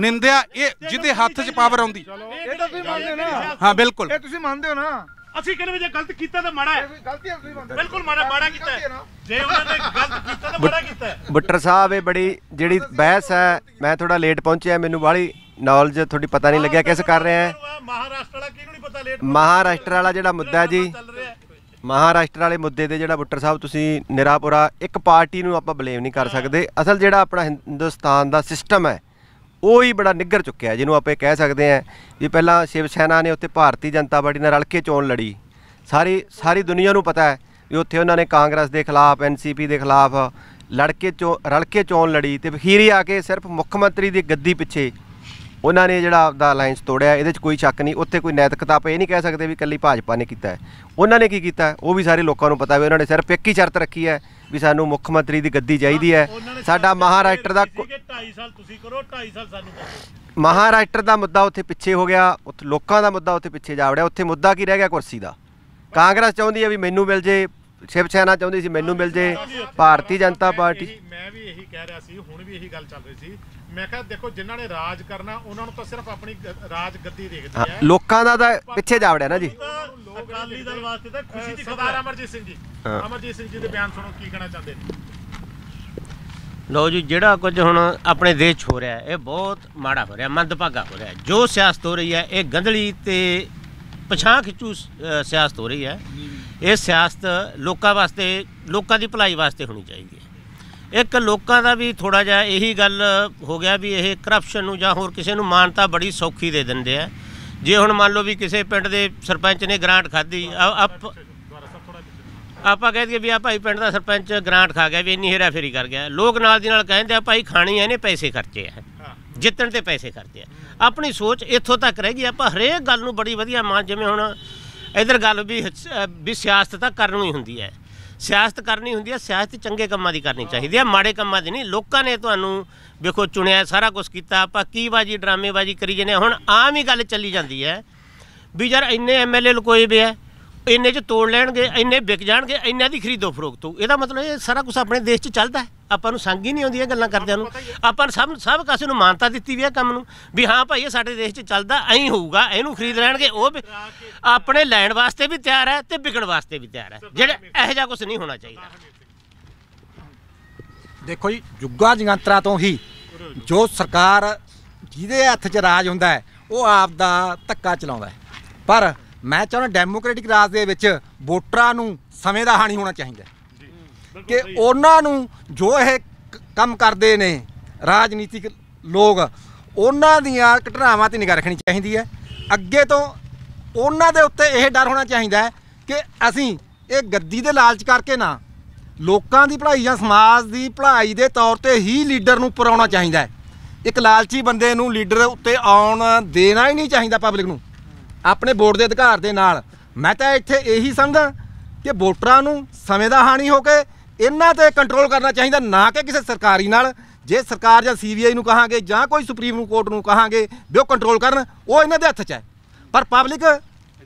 S3: ਨਿੰਦਿਆ ਇਹ ਜਿਹਦੇ ਹੱਥ 'ਚ ਪਾਵਰ ਆਉਂਦੀ ਇਹ ਤਾਂ ਤੁਸੀਂ
S2: ਮੰਨਦੇ ਹੋ ਨਾ ਹਾਂ ਬਿਲਕੁਲ ਇਹ ਤੁਸੀਂ ਮੰਨਦੇ ਹੋ ਨਾ ਅਸੀਂ ਕਹਿੰਦੇ ਵੀ ਜੇ ਗਲਤ ਕੀਤਾ ਤਾਂ ਮਾੜਾ ਹੈ ਗਲਤੀ ਹੈ ਬੰਦਾ ਬਿਲਕੁਲ ਮਾੜਾ ਮਾੜਾ ਕੀਤਾ ਹੈ। ਜੇ ਉਹਨਾਂ ਨੇ ਗਲਤ ਕੀਤਾ
S5: ਤਾਂ ਮਾੜਾ ਕੀਤਾ ਹੈ। ਬੁੱਟਰ ਸਾਹਿਬ ਇਹ ਬੜੀ ਜਿਹੜੀ ਬਹਿਸ ਹੈ ਮੈਂ ਥੋੜਾ ਲੇਟ ਪਹੁੰਚਿਆ ਮੈਨੂੰ ਬਾਹਲੀ ਨੌਲੇਜ ਤੁਹਾਡੀ ਪਤਾ ਨਹੀਂ ਲੱਗਿਆ ਕਿਸ ਕਰ ਰਹੇ ਹੈ
S2: ਮਹਾਰਾਸ਼ਟਰ ਵਾਲਾ ਕਿਹਨੂੰ ਨਹੀਂ
S5: ਪਤਾ ਲੇਟ ਮਹਾਰਾਸ਼ਟਰ ਵਾਲਾ ਜਿਹੜਾ ਮੁੱਦਾ ਹੈ ਜੀ ਮਹਾਰਾਸ਼ਟਰ ਵਾਲੇ ਮੁੱਦੇ ਤੇ ਜਿਹੜਾ ਬੁੱਟਰ ਸਾਹਿਬ ਤੁਸੀਂ ਨਿਰਾਪੁਰਾ ਇੱਕ ਪਾਰਟੀ ਨੂੰ ਆਪਾਂ ਬਲੇਮ ਨਹੀਂ ਕਰ ਸਕਦੇ ਅਸਲ ਜਿਹੜਾ ਆਪਣਾ ਹਿੰਦੁਸਤਾਨ ਦਾ ਸਿਸਟਮ ਹੈ ਉਹ ਹੀ ਬੜਾ ਨਿੱਗਰ ਚੁੱਕਿਆ ਜਿਹਨੂੰ ਆਪੇ ਕਹਿ ਸਕਦੇ ਆ ਵੀ ਪਹਿਲਾਂ ਸ਼ਿਵ ਸੈਨਾ ਨੇ ਉੱਥੇ ਭਾਰਤੀ ਜਨਤਾ ਪਾਰਟੀ ਨਾਲ ਰਲ ਕੇ ਚੋਣ ਲੜੀ ਸਾਰੀ ਸਾਰੀ ਦੁਨੀਆ ਨੂੰ ਪਤਾ ਹੈ ਵੀ ਉੱਥੇ ਉਹਨਾਂ ਨੇ ਕਾਂਗਰਸ ਦੇ ਖਿਲਾਫ ਐਨਸੀਪੀ ਦੇ ਖਿਲਾਫ ਲੜ ਕੇ ਰਲ ਕੇ ਚੋਣ ਲੜੀ ਤੇ ਵਖੀਰੀ ਆ ਕੇ ਸਿਰਫ ਮੁੱਖ ਮੰਤਰੀ ਦੀ ਗੱਦੀ ਪਿੱਛੇ ਉਹਨਾਂ ਨੇ ਜਿਹੜਾ ਆਪਦਾ ਅਲਾਈਅੰਸ ਤੋੜਿਆ ਇਹਦੇ 'ਚ ਕੋਈ ਸ਼ੱਕ ਨਹੀਂ ਉੱਥੇ ਕੋਈ ਨੈਤਿਕਤਾ ਆਪਾਂ ਇਹ ਨਹੀਂ ਕਹਿ ਸਕਦੇ ਵੀ ਇਕੱਲੀ ਭਾਜਪਾ ਨੇ ਕੀਤਾ ਉਹਨਾਂ ਨੇ ਕੀ ਕੀਤਾ ਉਹ ਵੀ ਸਾਰੇ ਲੋਕਾਂ ਨੂੰ ਪਤਾ ਵੀ ਉਹਨਾਂ ਨੇ ਸਿਰਫ ਇੱਕ ਹੀ ਸ਼ਰਤ ਰੱਖੀ ਹੈ ਵੀ ਸਾਨੂੰ ਮੁੱਖ ਮੰਤਰੀ ਦੀ ਗੱਦੀ ਚਾਹੀਦੀ ਹੈ ਸਾਡਾ ਮਹਾਰਾਸ਼ਟਰ ਦਾ 2.5
S2: ਸਾਲ ਤੁਸੀਂ ਕਰੋ 2.5 ਸਾਲ ਸਾਨੂੰ
S5: ਮਹਾਰਾਸ਼ਟਰ ਦਾ ਮੁੱਦਾ ਉੱਥੇ ਪਿੱਛੇ ਹੋ ਗਿਆ ਉੱਥੇ ਲੋਕਾਂ ਦਾ ਮੁੱਦਾ ਉੱਥੇ ਪਿੱਛੇ ਜਾ ਵੜਿਆ ਉੱਥੇ ਮੁੱਦਾ ਕੀ ਰਹਿ ਗਿਆ ਕੁਰਸੀ ਦਾ ਕਾਂਗਰਸ ਚਾਹੁੰਦੀ ਹੈ ਵੀ ਮੈਨੂੰ ਮਿਲ ਜੇ ਸ਼ਿਵ ਸੈਨਾ ਚਾਹੁੰਦੀ ਸੀ ਮੈਨੂੰ ਮਿਲ ਜੇ ਭਾਰਤੀ ਜਨਤਾ ਪਾਰਟੀ
S1: ਮੈਂ ਵੀ ਇਹੀ ਕਹਿ ਰਿਹਾ ਸੀ ਹੁਣ ਵੀ ਇਹੀ ਗੱਲ ਚੱਲ ਰਹੀ ਸੀ ਮੈਂ ਕਿਹਾ ਦੇਖੋ ਜਿਨ੍ਹਾਂ ਨੇ ਰਾਜ ਕਰਨਾ ਉਹਨਾਂ ਨੂੰ ਤਾਂ ਸਿਰਫ ਆਪਣੀ ਰਾਜ ਗੱਦੀ ਦੇਖਦੇ ਆ ਲੋਕਾਂ ਦਾ
S5: ਤਾਂ
S6: ਪਿੱਛੇ ਜਾਵੜਿਆ ਨਾ ਜੀ
S1: ਅਕਾਲੀ ਦਲ ਵਾਸਤੇ ਤਾਂ ਖੁਸ਼ੀ ਦੀ ਖਬਰ ਅਮਰਜੀਤ ਸਿੰਘ ਜੀ ਅਮਰਜੀਤ ਸਿੰਘ
S2: ਜੀ ਦੇ ਬਿਆਨ ਸੁਣੋ ਕੀ ਕਹਿਣਾ ਚਾਹੁੰਦੇ ਨੇ
S6: ਲੋ ਜੀ ਜਿਹੜਾ ਕੁਝ ਹੁਣ ਆਪਣੇ ਦੇਸ਼ 'ਚ ਹੋ ਰਿਹਾ ਇਹ ਬਹੁਤ ਮਾੜਾ ਹੋ ਰਿਹਾ ਮੰਦਭਾਗਾ ਹੋ ਰਿਹਾ ਜੋ ਸਿਆਸਤ ਹੋ ਰਹੀ ਹੈ ਇਹ ਗੰਦਲੀ ਤੇ ਪਛਾਂ ਖਿੱਚੂ ਸਿਆਸਤ ਹੋ ਰਹੀ ਹੈ ਇਹ ਸਿਆਸਤ ਲੋਕਾਂ ਵਾਸਤੇ ਲੋਕਾਂ ਦੀ ਭਲਾਈ ਵਾਸਤੇ ਹੋਣੀ ਚਾਹੀਦੀ ਹੈ ਇੱਕ ਲੋਕਾਂ ਦਾ ਵੀ ਥੋੜਾ ਜਿਹਾ ਇਹੀ ਗੱਲ ਹੋ ਗਿਆ ਵੀ ਇਹ ਕਰਪਸ਼ਨ ਨੂੰ ਜਾਂ ਹੋਰ ਕਿਸੇ ਨੂੰ ਮਾਨਤਾ ਬੜੀ ਸੌਖੀ ਦੇ ਦਿੰਦੇ ਆ ਜੇ ਹੁਣ ਮੰਨ ਲਓ ਵੀ ਕਿਸੇ ਪਿੰਡ ਦੇ ਸਰਪੰਚ ਨੇ ਗ੍ਰਾਂਟ ਖਾਧੀ ਆਪਾਂ ਕਹਿ ਦਈਏ ਵੀ ਆ ਭਾਈ ਪਿੰਡ ਦਾ ਸਰਪੰਚ ਗ੍ਰਾਂਟ ਖਾ ਗਿਆ ਵੀ ਇੰਨੀ ਹੇਰਾ ਫੇਰੀ ਕਰ ਗਿਆ ਲੋਕ ਨਾਲ ਦੀ ਨਾਲ ਕਹਿੰਦੇ ਆ ਭਾਈ ਖਾਣੀ ਐ ਨੇ ਪੈਸੇ ਖਰਚੇ ਆ ਜਿੱਤਣ ਤੇ ਪੈਸੇ ਖਰਚੇ ਆ ਆਪਣੀ ਸੋਚ ਇੱਥੋਂ ਤੱਕ ਰਹਿ ਗਈ ਆਪਾਂ ਹਰੇਕ ਗੱਲ ਨੂੰ ਬੜੀ ਵਧੀਆ ਮਾਨ ਜਿਵੇਂ ਹੁਣ ਇਧਰ ਗੱਲ ਵੀ ਵੀ ਸਿਆਸਤ ਤਾਂ ਕਰਨੀ ਹੁੰਦੀ ਹੈ ਸਿਆਸਤ ਕਰਨੀ ਹੁੰਦੀ ਹੈ ਸਿਆਸਤ ਚੰਗੇ ਕੰਮਾਂ ਦੀ ਕਰਨੀ ਚਾਹੀਦੀ ਹੈ ਮਾੜੇ ਕੰਮਾਂ ਦੀ ਨਹੀਂ ਲੋਕਾਂ ਨੇ ਤੁਹਾਨੂੰ ਵੇਖੋ ਚੁਣਿਆ ਸਾਰਾ ਕੁਝ ਕੀਤਾ ਆਪਾਂ ਕੀ ਬਾਜੀ ਡਰਾਮੇਬਾਜੀ ਕਰੀ ਜਨੇ ਹੁਣ ਆਮ ਹੀ ਗੱਲ ਚੱਲੀ ਜਾਂਦੀ ਹੈ ਵੀ ਯਾਰ ਇੰਨੇ ਐਮਐਲਏ ਲਕੋਏ ਵੇ ਹੈ ਇੰਨੇ ਚ ਤੋੜ ਲੈਣਗੇ ਇੰਨੇ ਵਿਕ ਜਾਣਗੇ ਇੰਨਾਂ ਦੀ ਖਰੀਦੋ ਫਰੋਖਤ ਇਹਦਾ ਮਤਲਬ ਇਹ ਸਾਰਾ ਕੁਝ ਆਪਣੇ ਦੇਸ਼ 'ਚ ਚੱਲਦਾ ਹੈ ਆਪਾਂ ਨੂੰ ਸੰਗ ਹੀ ਨਹੀਂ ਆਉਂਦੀ ਇਹ ਗੱਲਾਂ ਕਰਦਿਆਂ ਨੂੰ ਆਪਾਂ ਸਭ ਸਭ ਕਾਸੇ ਨੂੰ ਮਾਨਤਾ ਦਿੱਤੀ ਵੀ ਇਹ ਕੰਮ ਨੂੰ ਵੀ ਹਾਂ ਭਾਈ ਇਹ ਸਾਡੇ ਦੇਸ਼ 'ਚ ਚੱਲਦਾ ਐਂ ਹੋਊਗਾ ਇਹਨੂੰ ਖਰੀਦ ਲੈਣਗੇ ਉਹ ਆਪਣੇ ਲੈਣ ਵਾਸਤੇ ਵੀ ਤਿਆਰ ਹੈ ਤੇ ਵਿਕਣ ਵਾਸਤੇ ਵੀ ਤਿਆਰ ਹੈ ਜਿਹੜਾ ਇਹੋ ਜਿਹਾ ਕੁਝ ਨਹੀਂ ਹੋਣਾ ਚਾਹੀਦਾ
S4: ਦੇਖੋ ਜੀ ਜੁੱਗਾ ਜਗੰਤਰਾ ਤੋਂ ਹੀ ਜੋ ਸਰਕਾਰ ਜਿਹਦੇ ਹੱਥ 'ਚ ਰਾਜ ਹੁੰਦਾ ਹੈ ਉਹ ਆਪ ਦਾ ਧੱਕਾ ਚਲਾਉਂਦਾ ਹੈ
S5: ਪਰ ਮੈਂ ਚਾਹੁੰਦਾ ਡੈਮੋਕ੍ਰੈਟਿਕ ਰਾਜ ਦੇ ਵਿੱਚ ਵੋਟਰਾਂ ਨੂੰ ਸਮੇਂ ਦਾ ਹਾਣੀ ਹੋਣਾ ਚਾਹੀਦਾ ਕਿ ਉਹਨਾਂ ਨੂੰ ਜੋ ਇਹ ਕੰਮ ਕਰਦੇ ਨੇ ਰਾਜਨੀਤਿਕ ਲੋਕ ਉਹਨਾਂ ਦੀਆਂ ਘਟਨਾਵਾਂ ਤੇ ਨਿਗਰ ਰੱਖਣੀ ਚਾਹੀਦੀ ਹੈ ਅੱਗੇ ਤੋਂ ਉਹਨਾਂ ਦੇ ਉੱਤੇ ਇਹ ਡਰ ਹੋਣਾ ਚਾਹੀਦਾ ਹੈ ਕਿ ਅਸੀਂ ਇਹ ਗੱਦੀ ਦੇ ਲਾਲਚ ਕਰਕੇ ਨਾ ਲੋਕਾਂ ਦੀ ਭਲਾਈ ਜਾਂ ਸਮਾਜ ਦੀ ਭਲਾਈ ਦੇ ਤੌਰ ਤੇ ਹੀ ਲੀਡਰ ਨੂੰ ਪਰਾਉਣਾ ਚਾਹੀਦਾ ਹੈ ਇੱਕ ਲਾਲਚੀ ਬੰਦੇ ਨੂੰ ਲੀਡਰ ਉੱਤੇ ਆਉਣ ਦੇਣਾ ਹੀ ਨਹੀਂ ਚਾਹੀਦਾ ਪਬਲਿਕ ਨੂੰ ਆਪਣੇ ਵੋਟ ਦੇ ਅਧਿਕਾਰ ਦੇ ਨਾਲ ਮੈਂ ਤਾਂ ਇੱਥੇ ਇਹੀ ਸਮਝਦਾ ਕਿ ਵੋਟਰਾਂ ਨੂੰ ਸਮੇਂ ਦਾ ਹਾਨੀ ਹੋ ਕੇ ਇਹਨਾਂ ਤੇ ਕੰਟਰੋਲ ਕਰਨਾ ਚਾਹੀਦਾ ਨਾ ਕਿ ਕਿਸੇ ਸਰਕਾਰੀ ਨਾਲ ਜੇ ਸਰਕਾਰ ਜਾਂ ਸੀਬੀਆਈ ਨੂੰ ਕਹਾਂਗੇ ਜਾਂ ਕੋਈ ਸੁਪਰੀਮ ਕੋਰਟ ਨੂੰ ਕਹਾਂਗੇ ਵੀ ਉਹ ਕੰਟਰੋਲ ਕਰਨ ਉਹ ਇਹਨਾਂ ਦੇ ਹੱਥ 'ਚ ਹੈ ਪਰ ਪਬਲਿਕ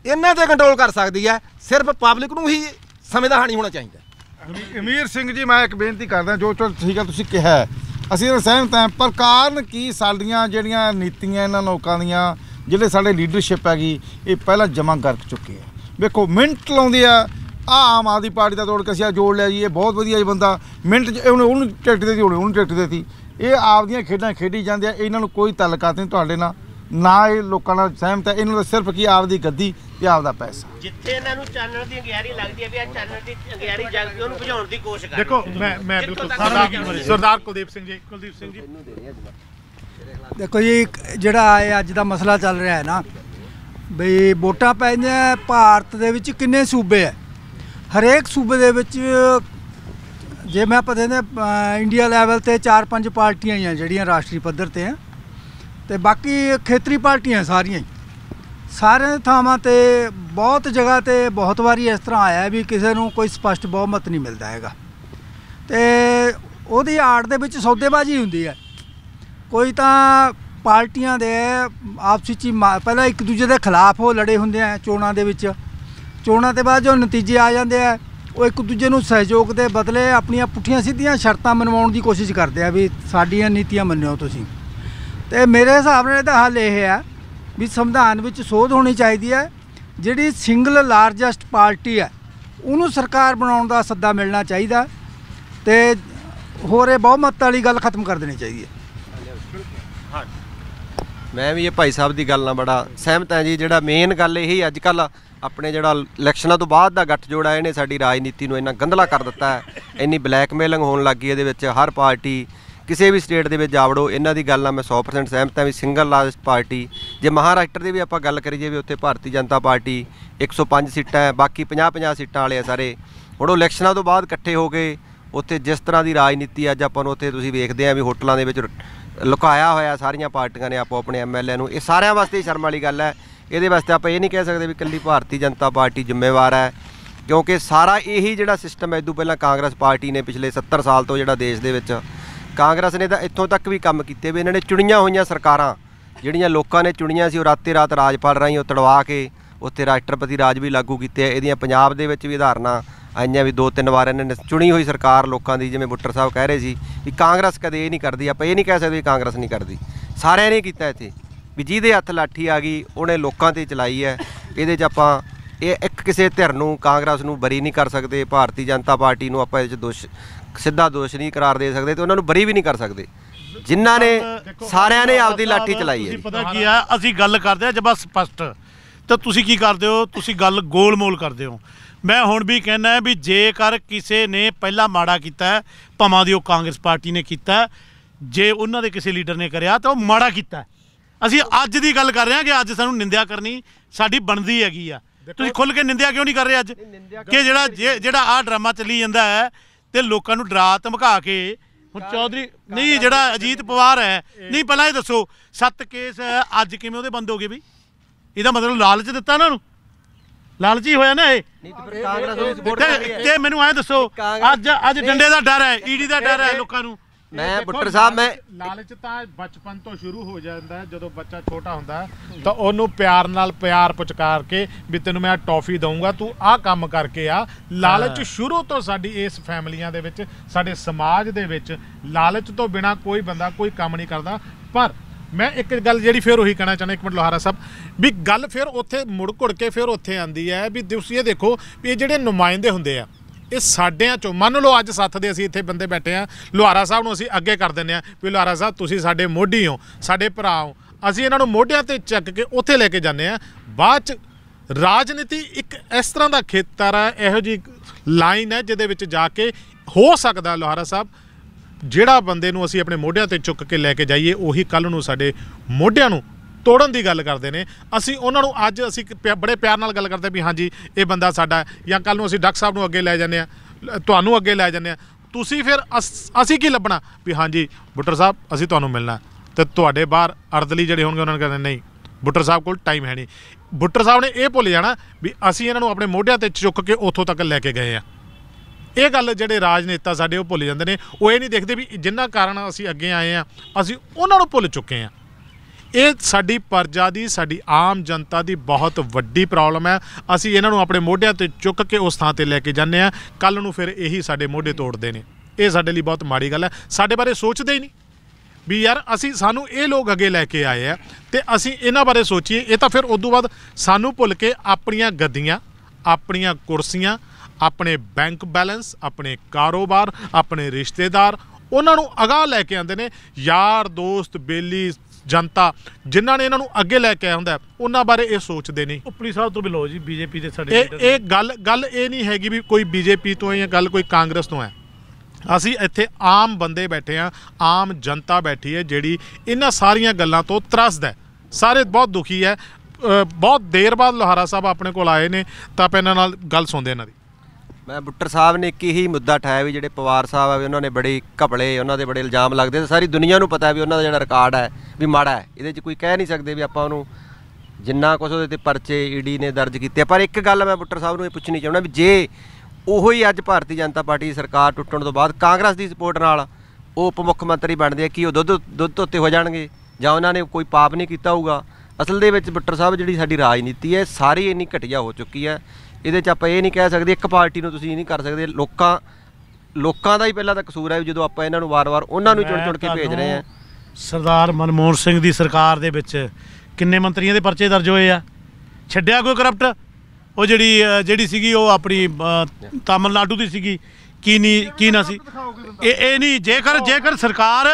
S5: ਇਹਨਾਂ ਤੇ ਕੰਟਰੋਲ ਕਰ ਸਕਦੀ ਹੈ ਸਿਰਫ ਪਬਲਿਕ ਨੂੰ ਹੀ ਸਮੇਂ ਦਾ ਹਾਣੀ ਹੋਣਾ
S3: ਚਾਹੀਦਾ ਅਮੀਰ ਸਿੰਘ ਜੀ ਮੈਂ ਇੱਕ ਬੇਨਤੀ ਕਰਦਾ ਜੋ ਠੀਕ ਹੈ ਤੁਸੀਂ ਕਿਹਾ ਅਸੀਂ ਇਹਨਾਂ ਸਹਿਮਤ ਹਾਂ ਪਰ ਕਾਰਨ ਕੀ ਸਾਡੀਆਂ ਜਿਹੜੀਆਂ ਨੀਤੀਆਂ ਇਹਨਾਂ ਲੋਕਾਂ ਦੀਆਂ ਜਿਹੜੇ ਸਾਡੇ ਲੀਡਰਸ਼ਿਪ ਹੈਗੀ ਇਹ ਪਹਿਲਾਂ ਜਮਾਂ ਕਰ ਚੁੱਕੇ ਆ ਵੇਖੋ ਮਿੰਟ ਲਾਉਂਦੇ ਆ ਆ ਆਮ ਆਦੀ ਪਾਰਟੀ ਦਾ ਤੋੜ ਕੇ ਜੋੜ ਲਿਆ ਜੀ ਇਹ ਬਹੁਤ ਵਧੀਆ ਜੀ ਬੰਦਾ ਮਿੰਟ ਚ ਉਹਨੂੰ ਉਹਨੂੰ ਟਿਕਟ ਦੇ ਦੀ ਉਹਨੂੰ ਟਿਕਟ ਦੇਤੀ ਇਹ ਆਪਦੀਆਂ ਖੇਡਾਂ ਖੇਡੀ ਜਾਂਦੇ ਆ ਇਹਨਾਂ ਨੂੰ ਕੋਈ ਤਲਕਾਤ ਨਹੀਂ ਤੁਹਾਡੇ ਨਾਲ ਨਾ ਇਹ ਲੋਕਾਂ ਨਾਲ ਸਹਿਮਤ ਹੈ ਇਹਨਾਂ ਦਾ ਸਿਰਫ ਕੀ ਆਪਦੀ ਗੱਦੀ ਤੇ ਆਪਦਾ ਪੈਸਾ
S6: ਜਿੱਥੇ ਇਹਨਾਂ ਨੂੰ ਚਾਨਣ ਦੀ ਅੰਗਿਆਰੀ ਲੱਗਦੀ ਹੈ ਵੀ ਆ ਚਾਨਣ ਦੀ ਅੰਗਿਆਰੀ ਜਗ ਕੇ ਉਹਨੂੰ ਭਜਾਉਣ ਦੀ ਕੋਸ਼ਿਸ਼ ਕਰ ਦੇਖੋ ਮੈਂ ਮੈਂ ਬਿਲਕੁਲ ਸਰਦਾਰ ਕੁਲਦੀਪ ਸਿੰਘ ਜੀ ਕੁਲਦੀਪ ਸਿੰਘ ਜੀ
S4: ਦੇਖੋ ਜੀ ਜਿਹੜਾ ਇਹ ਅੱਜ ਦਾ ਮਸਲਾ ਚੱਲ ਰਿਹਾ ਹੈ ਨਾ ਬਈ ਵੋਟਾਂ ਪੈਂਦੀਆਂ ਭਾਰਤ ਦੇ ਵਿੱਚ ਕਿੰਨੇ ਸੂਬੇ ਹੈ ਹਰੇਕ ਸੂਬੇ ਦੇ ਵਿੱਚ ਜੇ ਮੈਂ ਪਤਾ ਨੇ ਇੰਡੀਆ ਲੈਵਲ ਤੇ 4-5 ਪਾਰਟੀਆਂ ਹੀ ਆ ਜਿਹੜੀਆਂ ਰਾਸ਼ਟਰੀ ਪੱਧਰ ਤੇ ਆ ਤੇ ਬਾਕੀ ਖੇਤਰੀ ਪਾਰਟੀਆਂ ਸਾਰੀਆਂ ਸਾਰੇ ਥਾਵਾਂ ਤੇ ਬਹੁਤ ਜਗ੍ਹਾ ਤੇ ਬਹੁਤ ਵਾਰੀ ਇਸ ਤਰ੍ਹਾਂ ਆਇਆ ਵੀ ਕਿਸੇ ਨੂੰ ਕੋਈ ਸਪਸ਼ਟ ਬਹੁਮਤ ਨਹੀਂ ਮਿਲਦਾ ਹੈਗਾ ਤੇ ਉਹਦੀ ਆੜ ਦੇ ਵਿੱਚ ਸੌਦੇਬਾਜ਼ੀ ਹੁੰਦੀ ਹੈ ਕੋਈ ਤਾਂ ਪਾਰਟੀਆਂ ਦੇ ਆਪਸੀ ਚ ਪਹਿਲਾਂ ਇੱਕ ਦੂਜੇ ਦੇ ਖਿਲਾਫ ਹੋ ਲੜੇ ਹੁੰਦੇ ਆ ਚੋਣਾਂ ਦੇ ਵਿੱਚ ਚੋਣਾਂ ਦੇ ਬਾਅਦ ਜੋ ਨਤੀਜੇ ਆ ਜਾਂਦੇ ਆ ਉਹ ਇੱਕ ਦੂਜੇ ਨੂੰ ਸਹਿਯੋਗ ਦੇ ਬਦਲੇ ਆਪਣੀਆਂ ਪੁੱਠੀਆਂ ਸਿੱਧੀਆਂ ਸ਼ਰਤਾਂ ਮਨਵਾਉਣ ਦੀ ਕੋਸ਼ਿਸ਼ ਕਰਦੇ ਆ ਵੀ ਸਾਡੀਆਂ ਨੀਤੀਆਂ ਮੰਨਿਓ ਤੁਸੀਂ ਤੇ ਮੇਰੇ ਹਿਸਾਬ ਨਾਲ ਇਹਦਾ ਹੱਲ ਇਹ ਹੈ ਵੀ ਸੰਵਿਧਾਨ ਵਿੱਚ ਸੋਧ ਹੋਣੀ ਚਾਹੀਦੀ ਹੈ ਜਿਹੜੀ ਸਿੰਗਲ ਲਾਰਜੈਸਟ ਪਾਰਟੀ ਹੈ ਉਹਨੂੰ ਸਰਕਾਰ ਬਣਾਉਣ ਦਾ ਸੱਦਾ ਮਿਲਣਾ ਚਾਹੀਦਾ ਤੇ ਹੋਰ ਇਹ ਬਹੁਮਤ ਵਾਲੀ ਗੱਲ ਖਤਮ ਕਰ ਦੇਣੀ ਚਾਹੀਦੀ
S6: ਹੈ
S5: ਮੈਂ ਵੀ ਇਹ ਭਾਈ ਸਾਹਿਬ ਦੀ ਗੱਲ ਨਾਲ ਬੜਾ ਸਹਿਮਤ ਹਾਂ ਜੀ ਜਿਹੜਾ ਮੇਨ ਗੱਲ ਹੀ ਅੱਜ ਕੱਲ੍ਹ ਆਪਣੇ ਜਿਹੜਾ ਇਲੈਕਸ਼ਨਾਂ ਤੋਂ ਬਾਅਦ ਦਾ ਗੱਠਜੋੜ ਆਏ ਨੇ ਸਾਡੀ ਰਾਜਨੀਤੀ ਨੂੰ ਇੰਨਾ ਗੰਦਲਾ ਕਰ ਦਿੱਤਾ ਹੈ ਇੰਨੀ ਬਲੈਕਮੇਲਿੰਗ ਹੋਣ ਲੱਗੀ ਇਹਦੇ ਵਿੱਚ ਹਰ ਪਾਰਟੀ ਕਿਸੇ ਵੀ ਸਟੇਟ ਦੇ ਵਿੱਚ ਜਾਵੜੋ ਇਹਨਾਂ ਦੀ ਗੱਲ ਨਾਲ ਮੈਂ 100% ਸਹਿਮਤ ਹਾਂ ਵੀ ਸਿੰਗਲ ਲਾਰਜਸਟ ਪਾਰਟੀ ਜੇ ਮਹਾਰਾਸ਼ਟਰ ਦੀ ਵੀ ਆਪਾਂ ਗੱਲ ਕਰੀਏ ਵੀ ਉੱਥੇ ਭਾਰਤੀ ਜਨਤਾ ਪਾਰਟੀ 105 ਸੀਟਾਂ ਹੈ ਬਾਕੀ 50-50 ਸੀਟਾਂ ਵਾਲੇ ਆ ਸਾਰੇ ਹੁਣ ਉਹ ਇਲੈਕਸ਼ਨਾਂ ਤੋਂ ਬਾਅਦ ਇਕੱਠੇ ਹੋ ਗਏ ਉੱਥੇ ਜਿਸ ਤਰ੍ਹਾਂ ਦੀ ਰਾਜਨੀਤੀ ਅੱਜ ਆਪਾਂ ਨੂੰ ਉੱਥੇ ਤੁਸੀਂ ਵੇਖਦੇ ਆ ਵੀ ਹੋਟਲਾਂ ਦੇ ਵਿੱਚ ਲੁਕਾਇਆ ਹੋਇਆ ਸਾਰੀਆਂ ਪਾਰਟੀਆਂ ਨੇ ਆਪੋ ਆਪਣੇ ਐਮਐਲਏ ਨੂੰ ਇਹ ਸਾਰਿਆਂ ਵਾਸਤੇ ਸ਼ਰਮ ਵਾਲੀ ਗੱਲ ਹੈ ਇਹਦੇ ਵਾਸਤੇ ਆਪਾਂ ਇਹ ਨਹੀਂ ਕਹਿ ਸਕਦੇ ਵੀ ਇਕੱਲੀ ਭਾਰਤੀ ਜਨਤਾ ਪਾਰਟੀ ਜ਼ਿੰਮੇਵਾਰ ਹੈ ਕਿਉਂਕਿ ਸਾਰਾ ਇਹੀ ਜਿਹੜਾ ਸਿਸਟਮ ਹੈ ਇਦੋਂ ਪਹਿਲਾਂ ਕਾਂਗਰਸ ਪਾਰਟੀ ਨੇ ਪਿਛਲੇ 70 ਸਾਲ ਤੋਂ ਜਿਹੜਾ ਦੇਸ਼ ਦੇ ਵਿੱਚ ਕਾਂਗਰਸ ਨੇ ਤਾਂ ਇੱਥੋਂ ਤੱਕ ਵੀ ਕੰਮ ਕੀਤੇ ਵੀ ਇਹਨਾਂ ਨੇ ਚੁਣੀਆਂ ਹੋਈਆਂ ਸਰਕਾਰਾਂ ਜਿਹੜੀਆਂ ਲੋਕਾਂ ਨੇ ਚੁਣੀਆਂ ਸੀ ਉਹ ਰਾਤੇ ਰਾਤ ਰਾਜਪਾਲ ਰਾਹੀਂ ਉਹ ਤੜਵਾ ਕੇ ਉੱਥੇ ਰਾਸ਼ਟਰਪਤੀ ਰਾਜ ਵੀ ਲਾਗੂ ਕੀਤੇ ਆ ਇਹਦੀਆਂ ਪੰਜਾਬ ਦੇ ਵਿੱਚ ਵੀ ਉਦਾਹਰਨਾਂ ਆਈਆਂ ਵੀ ਦੋ ਤਿੰਨ ਵਾਰ ਇਹਨਾਂ ਨੇ ਚੁਣੀ ਹੋਈ ਸਰਕਾਰ ਲੋਕਾਂ ਦੀ ਜਿਵੇਂ ਬੁੱਟਰ ਸਾਹਿਬ ਕਹਿ ਰਹੇ ਸੀ ਵੀ ਕਾਂਗਰਸ ਕਦੇ ਇਹ ਨਹੀਂ ਕਰਦੀ ਆਪਾਂ ਇਹ ਨਹੀਂ ਕਹਿ ਸਕਦੇ ਕਾਂਗਰਸ ਨਹੀਂ ਕਰਦੀ ਸਾਰਿਆਂ ਨੇ ਕੀਤਾ ਇੱਥੇ ਵੀ ਜਿਹਦੇ ਹੱਥ ਲਾਠੀ ਆ ਗਈ ਉਹਨੇ ਲੋਕਾਂ ਤੇ ਚਲਾਈ ਹੈ ਇਹਦੇ 'ਚ ਆਪਾਂ ਇਹ ਇੱਕ ਕਿਸੇ ਧਿਰ ਨੂੰ ਕਾਂਗਰਸ ਨੂੰ ਬਰੀ ਨਹੀਂ ਕਰ ਸਕਦੇ ਭਾਰਤੀ ਜਨਤਾ ਪਾਰਟੀ ਨੂੰ ਆਪਾਂ ਇਹਦੇ 'ਚ ਦੋਸ਼ ਸਿੱਧਾ ਦੋਸ਼ ਨਹੀਂ ਕਰਾਰ ਦੇ ਸਕਦੇ ਤੇ ਉਹਨਾਂ ਨੂੰ ਬਰੀ ਵੀ ਨਹੀਂ ਕਰ ਸਕਦੇ ਜਿਨ੍ਹਾਂ ਨੇ ਸਾਰਿਆਂ ਨੇ ਆਪਦੀ ਲਾਠੀ ਚਲਾਈ ਹੈ ਪਤਾ ਕੀ ਆ
S2: ਅਸੀਂ ਗੱਲ ਕਰਦੇ ਆ ਜਬਾ ਸਪਸ਼ਟ ਤਾਂ ਤੁਸੀਂ ਕੀ ਕਰਦੇ ਹੋ ਤੁਸੀਂ ਗੱਲ ਗੋਲਮੋਲ ਕਰਦੇ ਹੋ ਮੈਂ ਹੁਣ ਵੀ ਕਹਿੰਦਾ ਵੀ ਜੇਕਰ ਕਿਸੇ ਨੇ ਪਹਿਲਾਂ ਮਾੜਾ ਕੀਤਾ ਭਮਾ ਦੀ ਉਹ ਕਾਂਗਰਸ ਪਾਰਟੀ ਨੇ ਕੀਤਾ ਜੇ ਉਹਨਾਂ ਦੇ ਕਿਸੇ ਲੀਡਰ ਨੇ ਕਰਿਆ ਤਾਂ ਉਹ ਮਾੜਾ ਕੀਤਾ ਅਸੀਂ ਅੱਜ ਦੀ ਗੱਲ ਕਰ ਰਹੇ ਹਾਂ ਕਿ ਅੱਜ ਸਾਨੂੰ ਨਿੰਦਿਆ ਕਰਨੀ ਸਾਡੀ ਬਣਦੀ ਹੈਗੀ ਆ ਤੁਸੀਂ ਖੁੱਲ ਕੇ ਨਿੰਦਿਆ ਕਿਉਂ ਨਹੀਂ ਕਰ ਰਹੇ ਅੱਜ ਕਿ ਜਿਹੜਾ ਜਿਹੜਾ ਆ ਡਰਾਮਾ ਚੱਲੀ ਜਾਂਦਾ ਹੈ ਤੇ ਲੋਕਾਂ ਨੂੰ ਡਰਾ ਧਮਕਾ ਕੇ ਹੁਣ ਚੌਧਰੀ ਨਹੀਂ ਜਿਹੜਾ ਅਜੀਤ ਪਵਾਰ ਹੈ ਨਹੀਂ ਪਹਿਲਾਂ ਇਹ ਦੱਸੋ ਸੱਤ ਕੇਸ ਅੱਜ ਕਿਵੇਂ ਉਹਦੇ ਬੰਦ ਹੋ ਗਏ ਵੀ ਇਹਦਾ ਮਤਲਬ ਲਾਲਚ ਦਿੱਤਾ ਨਾ ਉਹਨੂੰ ਲਾਲਚੀ ਹੋਇਆ ਨਾ ਇਹ ਤੇ ਮੈਨੂੰ ਐ ਦੱਸੋ ਅੱਜ ਅੱਜ ਡੰਡੇ ਦਾ ਡਰ ਹੈ ਈਡੀ ਦਾ ਡਰ ਹੈ ਲੋਕਾਂ
S1: ਨੂੰ ਮੈਂ ਬੁੱਟਰ ਸਾਹਿਬ ਮੈਂ ਲਾਲਚ ਤਾਂ ਬਚਪਨ ਤੋਂ ਸ਼ੁਰੂ ਹੋ ਜਾਂਦਾ ਹੈ ਜਦੋਂ ਬੱਚਾ ਛੋਟਾ ਹੁੰਦਾ ਤਾਂ ਉਹਨੂੰ ਪਿਆਰ ਨਾਲ ਪਿਆਰ ਪੁਚਕਾਰ ਕੇ ਵੀ ਤੈਨੂੰ ਮੈਂ ਟੌਫੀ ਦਊਂਗਾ ਤੂੰ ਆਹ ਕੰਮ ਕਰਕੇ ਆ ਲਾਲਚ ਸ਼ੁਰੂ ਤੋਂ ਸਾਡੀ ਇਸ ਫੈਮਲੀਆਂ ਦੇ ਵਿੱਚ ਸਾਡੇ ਸਮਾਜ ਦੇ ਵਿੱਚ ਲਾਲਚ ਤੋਂ ਬਿਨਾ ਕੋਈ ਬੰਦਾ ਕੋਈ ਕੰਮ ਨਹੀਂ ਕਰਦਾ ਪਰ ਮੈਂ ਇੱਕ ਗੱਲ ਜਿਹੜੀ ਫੇਰ ਉਹੀ ਕਹਿਣਾ ਚਾਹਣਾ ਇੱਕ ਮਿੰਟ ਲੋਹਾਰਾ ਸਾਹਿਬ ਵੀ ਗੱਲ ਫੇਰ ਉੱਥੇ ਮੁੜ ਘੁੜ ਕੇ ਫੇਰ ਉੱਥੇ ਆਂਦੀ ਹੈ ਵੀ ਤੁਸੀਂ ਇਹ ਦੇਖੋ ਵੀ ਇਹ ਜਿਹੜੇ ਨੁਮਾਇੰਦੇ ਹੁੰਦੇ ਆ ਇਹ ਸਾਡਿਆਂ ਚੋਂ ਮੰਨ ਲਓ ਅੱਜ ਸੱਤ ਦੇ ਅਸੀਂ ਇੱਥੇ ਬੰਦੇ ਬੈਠੇ ਆ ਲੋਹਾਰਾ ਸਾਹਿਬ ਨੂੰ ਅਸੀਂ ਅੱਗੇ ਕਰ ਦਿੰਦੇ ਆ ਵੀ ਲੋਹਾਰਾ ਸਾਹਿਬ ਤੁਸੀਂ ਸਾਡੇ ਮੋਢੀ ਹੋ ਸਾਡੇ ਭਰਾ ਹੋ ਅਸੀਂ ਇਹਨਾਂ ਨੂੰ ਮੋਢਿਆਂ ਤੇ ਚੱਕ ਕੇ ਉੱਥੇ ਲੈ ਕੇ ਜਾਂਦੇ ਆ ਬਾਅਦ ਚ ਰਾਜਨੀਤੀ ਇੱਕ ਇਸ ਤਰ੍ਹਾਂ ਦਾ ਖੇਤਰ ਹੈ ਇਹੋ ਜੀ ਲਾਈਨ ਹੈ ਜਿਹਦੇ ਵਿੱਚ ਜਾ ਕੇ ਹੋ ਸਕਦਾ ਲੋਹਾਰਾ ਸਾਹਿਬ ਜਿਹੜਾ ਬੰਦੇ ਨੂੰ ਅਸੀਂ ਆਪਣੇ ਮੋਢਿਆਂ ਤੇ ਚੁੱਕ ਕੇ ਲੈ ਕੇ ਜਾਈਏ ਉਹੀ ਕੱਲ ਨੂੰ ਸਾਡੇ ਮੋਢਿਆਂ ਨੂੰ ਤੋੜਨ ਦੀ ਗੱਲ ਕਰਦੇ ਨੇ ਅਸੀਂ ਉਹਨਾਂ ਨੂੰ ਅੱਜ ਅਸੀਂ ਬੜੇ ਪਿਆਰ ਨਾਲ ਗੱਲ ਕਰਦੇ ਵੀ ਹਾਂਜੀ ਇਹ ਬੰਦਾ ਸਾਡਾ ਜਾਂ ਕੱਲ ਨੂੰ ਅਸੀਂ ਡਾਕਟਰ ਸਾਹਿਬ ਨੂੰ ਅੱਗੇ ਲੈ ਜਾਂਦੇ ਆ ਤੁਹਾਨੂੰ ਅੱਗੇ ਲੈ ਜਾਂਦੇ ਆ ਤੁਸੀਂ ਫਿਰ ਅਸੀਂ ਕੀ ਲੱਭਣਾ ਵੀ ਹਾਂਜੀ ਬੁੱਟਰ ਸਾਹਿਬ ਅਸੀਂ ਤੁਹਾਨੂੰ ਮਿਲਣਾ ਤੇ ਤੁਹਾਡੇ ਬਾਹਰ ਅਰਦਲੀ ਜਿਹੜੇ ਹੋਣਗੇ ਉਹਨਾਂ ਨੇ ਕਹਿੰਦੇ ਨਹੀਂ ਬੁੱਟਰ ਸਾਹਿਬ ਕੋਲ ਟਾਈਮ ਹੈ ਨਹੀਂ ਬੁੱਟਰ ਸਾਹਿਬ ਨੇ ਇਹ ਭੁੱਲ ਜਾਣਾ ਵੀ ਅਸੀਂ ਇਹਨਾਂ ਨੂੰ ਆਪਣੇ ਮੋਢਿਆਂ ਤੇ ਚੁੱਕ ਕੇ ਉੱਥੋਂ ਤੱਕ ਲੈ ਕੇ ਗਏ ਆ ਇਹ ਗੱਲ ਜਿਹੜੇ ਰਾਜਨੇਤਾ ਸਾਡੇ ਉਹ ਭੁੱਲ ਜਾਂਦੇ ਨੇ ਉਹ ਇਹ ਨਹੀਂ ਦੇਖਦੇ ਵੀ ਜਿੰਨਾ ਕਾਰਨ ਅਸੀਂ ਅੱਗੇ ਆਏ ਆ ਅਸੀਂ ਉਹਨਾਂ ਨੂੰ ਭੁੱਲ ਚੁੱਕੇ ਆ ਇਹ ਸਾਡੀ ਪਰਜਾ ਦੀ ਸਾਡੀ ਆਮ ਜਨਤਾ ਦੀ ਬਹੁਤ ਵੱਡੀ ਪ੍ਰੋਬਲਮ ਹੈ ਅਸੀਂ ਇਹਨਾਂ ਨੂੰ ਆਪਣੇ ਮੋਢਿਆਂ ਤੇ ਚੁੱਕ ਕੇ ਉਸ ਥਾਂ ਤੇ ਲੈ ਕੇ ਜਾਂਦੇ ਆ ਕੱਲ ਨੂੰ ਫਿਰ ਇਹੀ ਸਾਡੇ ਮੋਢੇ ਤੋੜਦੇ ਨੇ ਇਹ ਸਾਡੇ ਲਈ ਬਹੁਤ ਮਾੜੀ ਗੱਲ ਹੈ ਸਾਡੇ ਬਾਰੇ ਸੋਚਦੇ ਹੀ ਨਹੀਂ ਵੀ ਯਾਰ ਅਸੀਂ ਸਾਨੂੰ ਇਹ ਲੋਕ ਅੱਗੇ ਲੈ ਕੇ ਆਏ ਆ ਤੇ ਅਸੀਂ ਇਹਨਾਂ ਬਾਰੇ ਸੋਚੀਏ ਇਹ ਤਾਂ ਫਿਰ ਉਦੋਂ ਬਾਅਦ ਸਾਨੂੰ ਭੁੱਲ ਕੇ ਆਪਣੀਆਂ ਗੱਦੀਆਂ ਆਪਣੀਆਂ ਕੁਰਸੀਆਂ ਆਪਣੇ ਬੈਂਕ ਬੈਲੈਂਸ ਆਪਣੇ ਕਾਰੋਬਾਰ ਆਪਣੇ ਰਿਸ਼ਤੇਦਾਰ ਉਹਨਾਂ ਨੂੰ ਅਗਾਹ ਲੈ ਕੇ ਆਉਂਦੇ ਨੇ ਯਾਰ ਦੋਸਤ ਬੇਲੀ ਜਨਤਾ ਜਿਨ੍ਹਾਂ ਨੇ ਇਹਨਾਂ ਨੂੰ ਅੱਗੇ ਲੈ ਕੇ ਆਇਆ ਹੁੰਦਾ ਉਹਨਾਂ ਬਾਰੇ ਇਹ ਸੋਚਦੇ ਨਹੀਂ
S2: ਉਪਲੀ ਸਾਹਿਬ ਤੋਂ ਵੀ ਲੋ ਜੀ ਬੀਜੇਪੀ ਦੇ ਸਾਡੇ ਇਹ ਇਹ
S1: ਗੱਲ ਗੱਲ ਇਹ ਨਹੀਂ ਹੈਗੀ ਵੀ ਕੋਈ ਬੀਜੇਪੀ ਤੋਂ ਹੈ ਜਾਂ ਗੱਲ ਕੋਈ ਕਾਂਗਰਸ ਤੋਂ ਹੈ ਅਸੀਂ ਇੱਥੇ ਆਮ ਬੰਦੇ ਬੈਠੇ ਆ ਆਮ ਜਨਤਾ ਬੈਠੀ ਹੈ ਜਿਹੜੀ ਇਹਨਾਂ ਸਾਰੀਆਂ ਗੱਲਾਂ ਤੋਂ ਤਰਸਦ ਹੈ ਸਾਰੇ ਬਹੁਤ ਦੁਖੀ ਹੈ ਬਹੁਤ ਦੇਰ ਬਾਅਦ ਲੋਹਾਰਾ
S5: ਸਾਹਿਬ ਆਪਣੇ ਕੋਲ ਆਏ ਨੇ ਤਾਂ ਆਪਾਂ ਇਹਨਾਂ ਨਾਲ ਗੱਲ ਸੁਣਦੇ ਇਹਨਾਂ ਦੀ ਮੈਂ ਬੁੱਟਰ ਸਾਹਿਬ ਨੇ ਇੱਕ ਹੀ ਮੁੱਦਾ ਠਾਇਆ ਵੀ ਜਿਹੜੇ ਪਵਾਰ ਸਾਹਿਬ ਆ ਵੀ ਉਹਨਾਂ ਨੇ ਬੜੇ ਘਪਲੇ ਉਹਨਾਂ ਦੇ ਬੜੇ ਇਲਜ਼ਾਮ ਲੱਗਦੇ ਤੇ ਸਾਰੀ ਦੁਨੀਆ ਨੂੰ ਪਤਾ ਵੀ ਉਹਨਾਂ ਦਾ ਜਿਹੜਾ ਰਿਕਾਰਡ ਹੈ ਵੀ ਮਾੜਾ ਹੈ ਇਹਦੇ 'ਚ ਕੋਈ ਕਹਿ ਨਹੀਂ ਸਕਦੇ ਵੀ ਆਪਾਂ ਉਹਨੂੰ ਜਿੰਨਾ ਕੁਝ ਉਹਦੇ ਤੇ ਪਰਚੇ ਈਡੀ e ਨੇ ਦਰਜ ਕੀਤੇ ਪਰ ਇੱਕ ਗੱਲ ਮੈਂ ਬੁੱਟਰ ਸਾਹਿਬ ਨੂੰ ਇਹ ਪੁੱਛਣੀ ਚਾਹੁੰਦਾ ਵੀ ਜੇ ਉਹੀ ਅੱਜ ਭਾਰਤੀ ਜਨਤਾ ਪਾਰਟੀ ਦੀ ਸਰਕਾਰ ਟੁੱਟਣ ਤੋਂ ਬਾਅਦ ਕਾਂਗਰਸ ਦੀ ਸਪੋਰਟ ਨਾਲ ਉਹ ਉਪ ਮੁੱਖ ਮੰਤਰੀ ਬਣਦੇ ਆ ਕੀ ਉਹ ਦੁੱਧ ਦੁੱਧ ਧੋਤੇ ਹੋ ਜਾਣਗੇ ਜਾਂ ਉਹਨਾਂ ਨੇ ਕੋਈ ਪਾਪ ਨਹੀਂ ਕੀਤਾ ਹੋਊਗਾ ਅਸਲ ਦੇ ਵਿੱਚ ਬੁੱਟਰ ਸਾਹਿਬ ਜਿਹੜੀ ਸਾਡੀ ਰਾਜਨੀਤੀ ਹੈ ਸਾਰੀ ਇੰਨੀ ਘਟੀਆ ਹੋ ਚੁੱਕੀ ਹੈ ਇਹਦੇ 'ਚ ਆਪਾਂ ਇਹ ਨਹੀਂ ਕਹਿ ਸਕਦੇ ਇੱਕ ਪਾਰਟੀ ਨੂੰ ਤੁਸੀਂ ਇਹ ਨਹੀਂ ਕਰ ਸਕਦੇ ਲੋਕਾਂ ਲੋਕਾਂ ਦਾ ਹੀ ਪਹਿਲਾਂ ਤਾਂ ਕਸੂਰ ਹੈ ਜਦੋਂ ਆਪਾਂ ਇਹਨਾਂ ਨੂੰ ਵਾਰ-ਵਾਰ ਉਹਨਾਂ ਨੂੰ ਚੁਣ-ਚੁਣ ਕੇ ਭੇਜ ਰਹੇ ਆ ਸਰਦਾਰ
S2: ਮਨਮੋਹਨ ਸਿੰਘ ਦੀ ਸਰਕਾਰ ਦੇ ਵਿੱਚ ਕਿੰਨੇ ਮੰਤਰੀਆਂ ਦੇ ਪਰਚੇ ਦਰਜ ਹੋਏ ਆ ਛੱਡਿਆ ਕੋਈ ਕਰਪਟ ਉਹ ਜਿਹੜੀ ਜਿਹੜੀ ਸੀਗੀ ਉਹ ਆਪਣੀ ਤਾਮਿਲਨਾਡੂ ਦੀ ਸੀਗੀ ਕੀ ਨਹੀਂ ਕੀ ਨਾ ਸੀ ਇਹ ਇਹ ਨਹੀਂ ਜੇਕਰ ਜੇਕਰ ਸਰਕਾਰ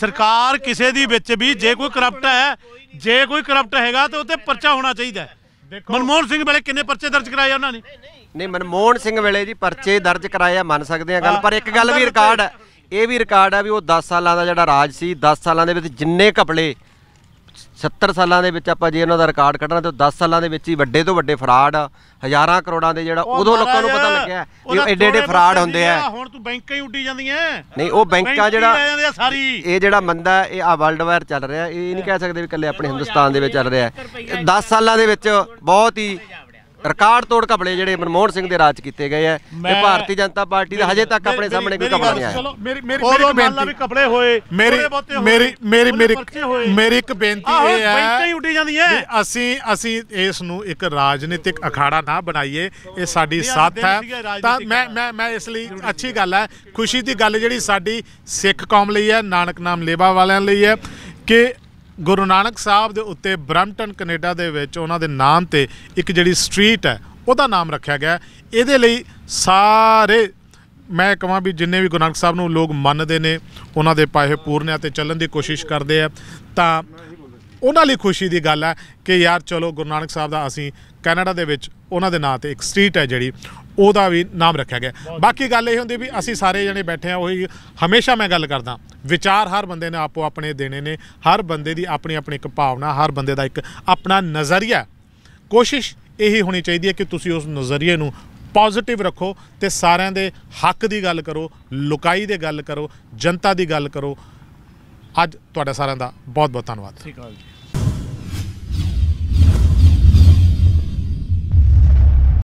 S2: ਸਰਕਾਰ ਕਿਸੇ ਦੀ ਵਿੱਚ ਵੀ ਜੇ ਕੋਈ ਕਰਪਟ ਹੈ ਜੇ ਕੋਈ ਕਰਪਟ ਹੈਗਾ ਤਾਂ ਉੱਤੇ ਪਰਚਾ ਹੋਣਾ ਚਾਹੀਦਾ ਮਨਮੋਹਨ ਸਿੰਘ ਵੇਲੇ ਕਿੰਨੇ ਪਰਚੇ ਦਰਜ ਕਰਾਏ ਉਹਨਾਂ ਨੇ
S5: ਨਹੀਂ ਮਨਮੋਹਨ ਸਿੰਘ ਵੇਲੇ ਜੀ ਪਰਚੇ ਦਰਜ ਕਰਾਏ ਆ ਮੰਨ ਸਕਦੇ ਆ ਗੱਲ ਪਰ ਇੱਕ ਗੱਲ ਵੀ ਰਿਕਾਰਡ ਹੈ ਇਹ ਵੀ ਰਿਕਾਰਡ ਹੈ ਵੀ ਉਹ 10 ਸਾਲਾਂ ਦਾ ਜਿਹੜਾ ਰਾਜ ਸੀ 10 ਸਾਲਾਂ ਦੇ ਵਿੱਚ ਜਿੰਨੇ ਘਪਲੇ 70 ਸਾਲਾਂ ਦੇ ਵਿੱਚ ਆਪਾਂ ਜੇ ਇਹਨਾਂ ਦਾ ਰਿਕਾਰਡ ਕੱਢਣਾ ਤੇ 10 ਸਾਲਾਂ ਦੇ ਵਿੱਚ ਹੀ ਵੱਡੇ ਤੋਂ ਵੱਡੇ ਫਰਾਡ ਹਜ਼ਾਰਾਂ ਕਰੋੜਾਂ ਦੇ ਜਿਹੜਾ ਉਦੋਂ ਲੋਕਾਂ ਨੂੰ ਪਤਾ ਲੱਗਿਆ ਕਿ ਐਡੇ ਐਡੇ ਫਰਾਡ ਹੁੰਦੇ ਆ ਹੁਣ
S2: ਤੂੰ ਬੈਂਕਾਂ ਹੀ ਉੱਡੀ ਜਾਂਦੀਆਂ
S5: ਨਹੀਂ ਉਹ ਬੈਂਕਾਂ ਜਿਹੜਾ ਇਹ ਜਿਹੜਾ ਮੰਦਾ ਇਹ ਆ ਵਰਲਡ ਵਾਇਰ ਚੱਲ ਰਿਹਾ ਇਹ ਨਹੀਂ ਕਹਿ ਸਕਦੇ ਵੀ ਇਕੱਲੇ ਆਪਣੇ ਹਿੰਦੁਸਤਾਨ ਦੇ ਵਿੱਚ ਚੱਲ ਰਿਹਾ 10 ਸਾਲਾਂ ਦੇ ਵਿੱਚ ਬਹੁਤ ਹੀ ਰਿਕਾਰਡ ਤੋੜ ਘਪਲੇ ਜਿਹੜੇ ਮਨਮੋਹਨ ਸਿੰਘ ਦੇ ਰਾਜ ਕੀਤੇ ਗਏ ਆ ਤੇ ਭਾਰਤੀ ਜਨਤਾ ਪਾਰਟੀ ਦਾ ਹਜੇ ਤੱਕ ਆਪਣੇ ਸਾਹਮਣੇ ਕੋਈ ਘਪਲਾ ਨਹੀਂ ਆਇਆ
S2: ਮੇਰੀ ਮੇਰੀ ਮੇਰੀ ਬੇਨਤੀ ਵੀ ਘਪਲੇ ਹੋਏ
S5: ਮੇਰੀ ਮੇਰੀ ਮੇਰੀ
S1: ਮੇਰੀ ਮੇਰੀ ਇੱਕ ਬੇਨਤੀ ਇਹ ਹੈ ਬੈਂਕਾਂ ਹੀ ਉੱਡੀ ਜਾਂਦੀਆਂ ਅਸੀਂ ਅਸੀਂ ਇਸ ਨੂੰ ਇੱਕ ਰਾਜਨੀਤਿਕ ਅਖਾੜਾ ਨਾ ਬਣਾਈਏ ਇਹ ਸਾਡੀ ਸਾਥ ਹੈ ਤਾਂ ਮੈਂ ਮੈਂ ਮੈਂ ਇਸ ਲਈ ਅੱਛੀ ਗੱਲ ਹੈ ਖੁਸ਼ੀ ਦੀ ਗੱਲ ਜਿਹੜੀ ਸਾਡੀ ਸਿੱਖ ਕੌਮ ਲਈ ਹੈ ਨਾਨਕ ਨਾਮ ਲੇਵਾ ਵਾਲਿਆਂ ਲਈ ਹੈ ਕਿ ਗੁਰੂ ਨਾਨਕ ਸਾਹਿਬ ਦੇ ਉੱਤੇ ਬ੍ਰੈਂਟਨ ਕੈਨੇਡਾ ਦੇ ਵਿੱਚ ਉਹਨਾਂ ਦੇ ਨਾਮ ਤੇ ਇੱਕ ਜਿਹੜੀ ਸਟਰੀਟ ਹੈ ਉਹਦਾ ਨਾਮ ਰੱਖਿਆ ਗਿਆ ਇਹਦੇ ਲਈ ਸਾਰੇ ਮੈਂ ਕਹਾਂ ਵੀ ਜਿੰਨੇ ਵੀ ਗੁਰੂ ਨਾਨਕ ਸਾਹਿਬ ਨੂੰ ਲੋਕ ਮੰਨਦੇ ਨੇ ਉਹਨਾਂ ਦੇ ਪਾਏ ਪੂਰਨਿਆ ਤੇ ਚੱਲਣ ਦੀ ਕੋਸ਼ਿਸ਼ ਕਰਦੇ ਆ ਤਾਂ ਉਹਨਾਂ ਲਈ ਖੁਸ਼ੀ ਦੀ ਗੱਲ ਹੈ ਕਿ ਯਾਰ ਚਲੋ ਗੁਰੂ ਨਾਨਕ ਸਾਹਿਬ ਦਾ ਅਸੀਂ ਕੈਨੇਡਾ ਦੇ ਵਿੱਚ ਉਹਨਾਂ ਦੇ ਨਾਂ ਤੇ ਇੱਕ ਸਟਰੀਟ ਹੈ ਜਿਹੜੀ ਉਹਦਾ ਵੀ ਨਾਮ ਰੱਖਿਆ ਗਿਆ ਬਾਕੀ ਗੱਲ ਇਹ ਹੁੰਦੀ ਵੀ ਅਸੀਂ ਸਾਰੇ ਜਣੇ ਬੈਠੇ ਆ ਉਹੀ ਹਮੇਸ਼ਾ ਮੈਂ ਗੱਲ ਕਰਦਾ ਵਿਚਾਰ ਹਰ ਬੰਦੇ ਨੇ ਆਪੋ ਆਪਣੇ ਦੇਣੇ ਨੇ ਹਰ ਬੰਦੇ ਦੀ ਆਪਣੀ ਆਪਣੀ ਇੱਕ ਭਾਵਨਾ ਹਰ ਬੰਦੇ ਦਾ ਇੱਕ ਆਪਣਾ ਨਜ਼ਰੀਆ ਕੋਸ਼ਿਸ਼ ਇਹੀ ਹੋਣੀ ਚਾਹੀਦੀ ਹੈ ਕਿ ਤੁਸੀਂ ਉਸ ਨਜ਼ਰੀਏ ਨੂੰ ਪੋਜ਼ਿਟਿਵ ਰੱਖੋ ਤੇ ਸਾਰਿਆਂ ਦੇ ਹੱਕ ਦੀ ਗੱਲ ਕਰੋ ਲੁਕਾਈ ਦੇ ਗੱਲ ਕਰੋ ਜਨਤਾ ਦੀ ਗੱਲ ਕਰੋ ਅੱਜ ਤੁਹਾਡਾ ਸਾਰਿਆਂ ਦਾ ਬਹੁਤ ਬਹੁਤ ਧੰਨਵਾਦ ਠੀਕ ਹੈ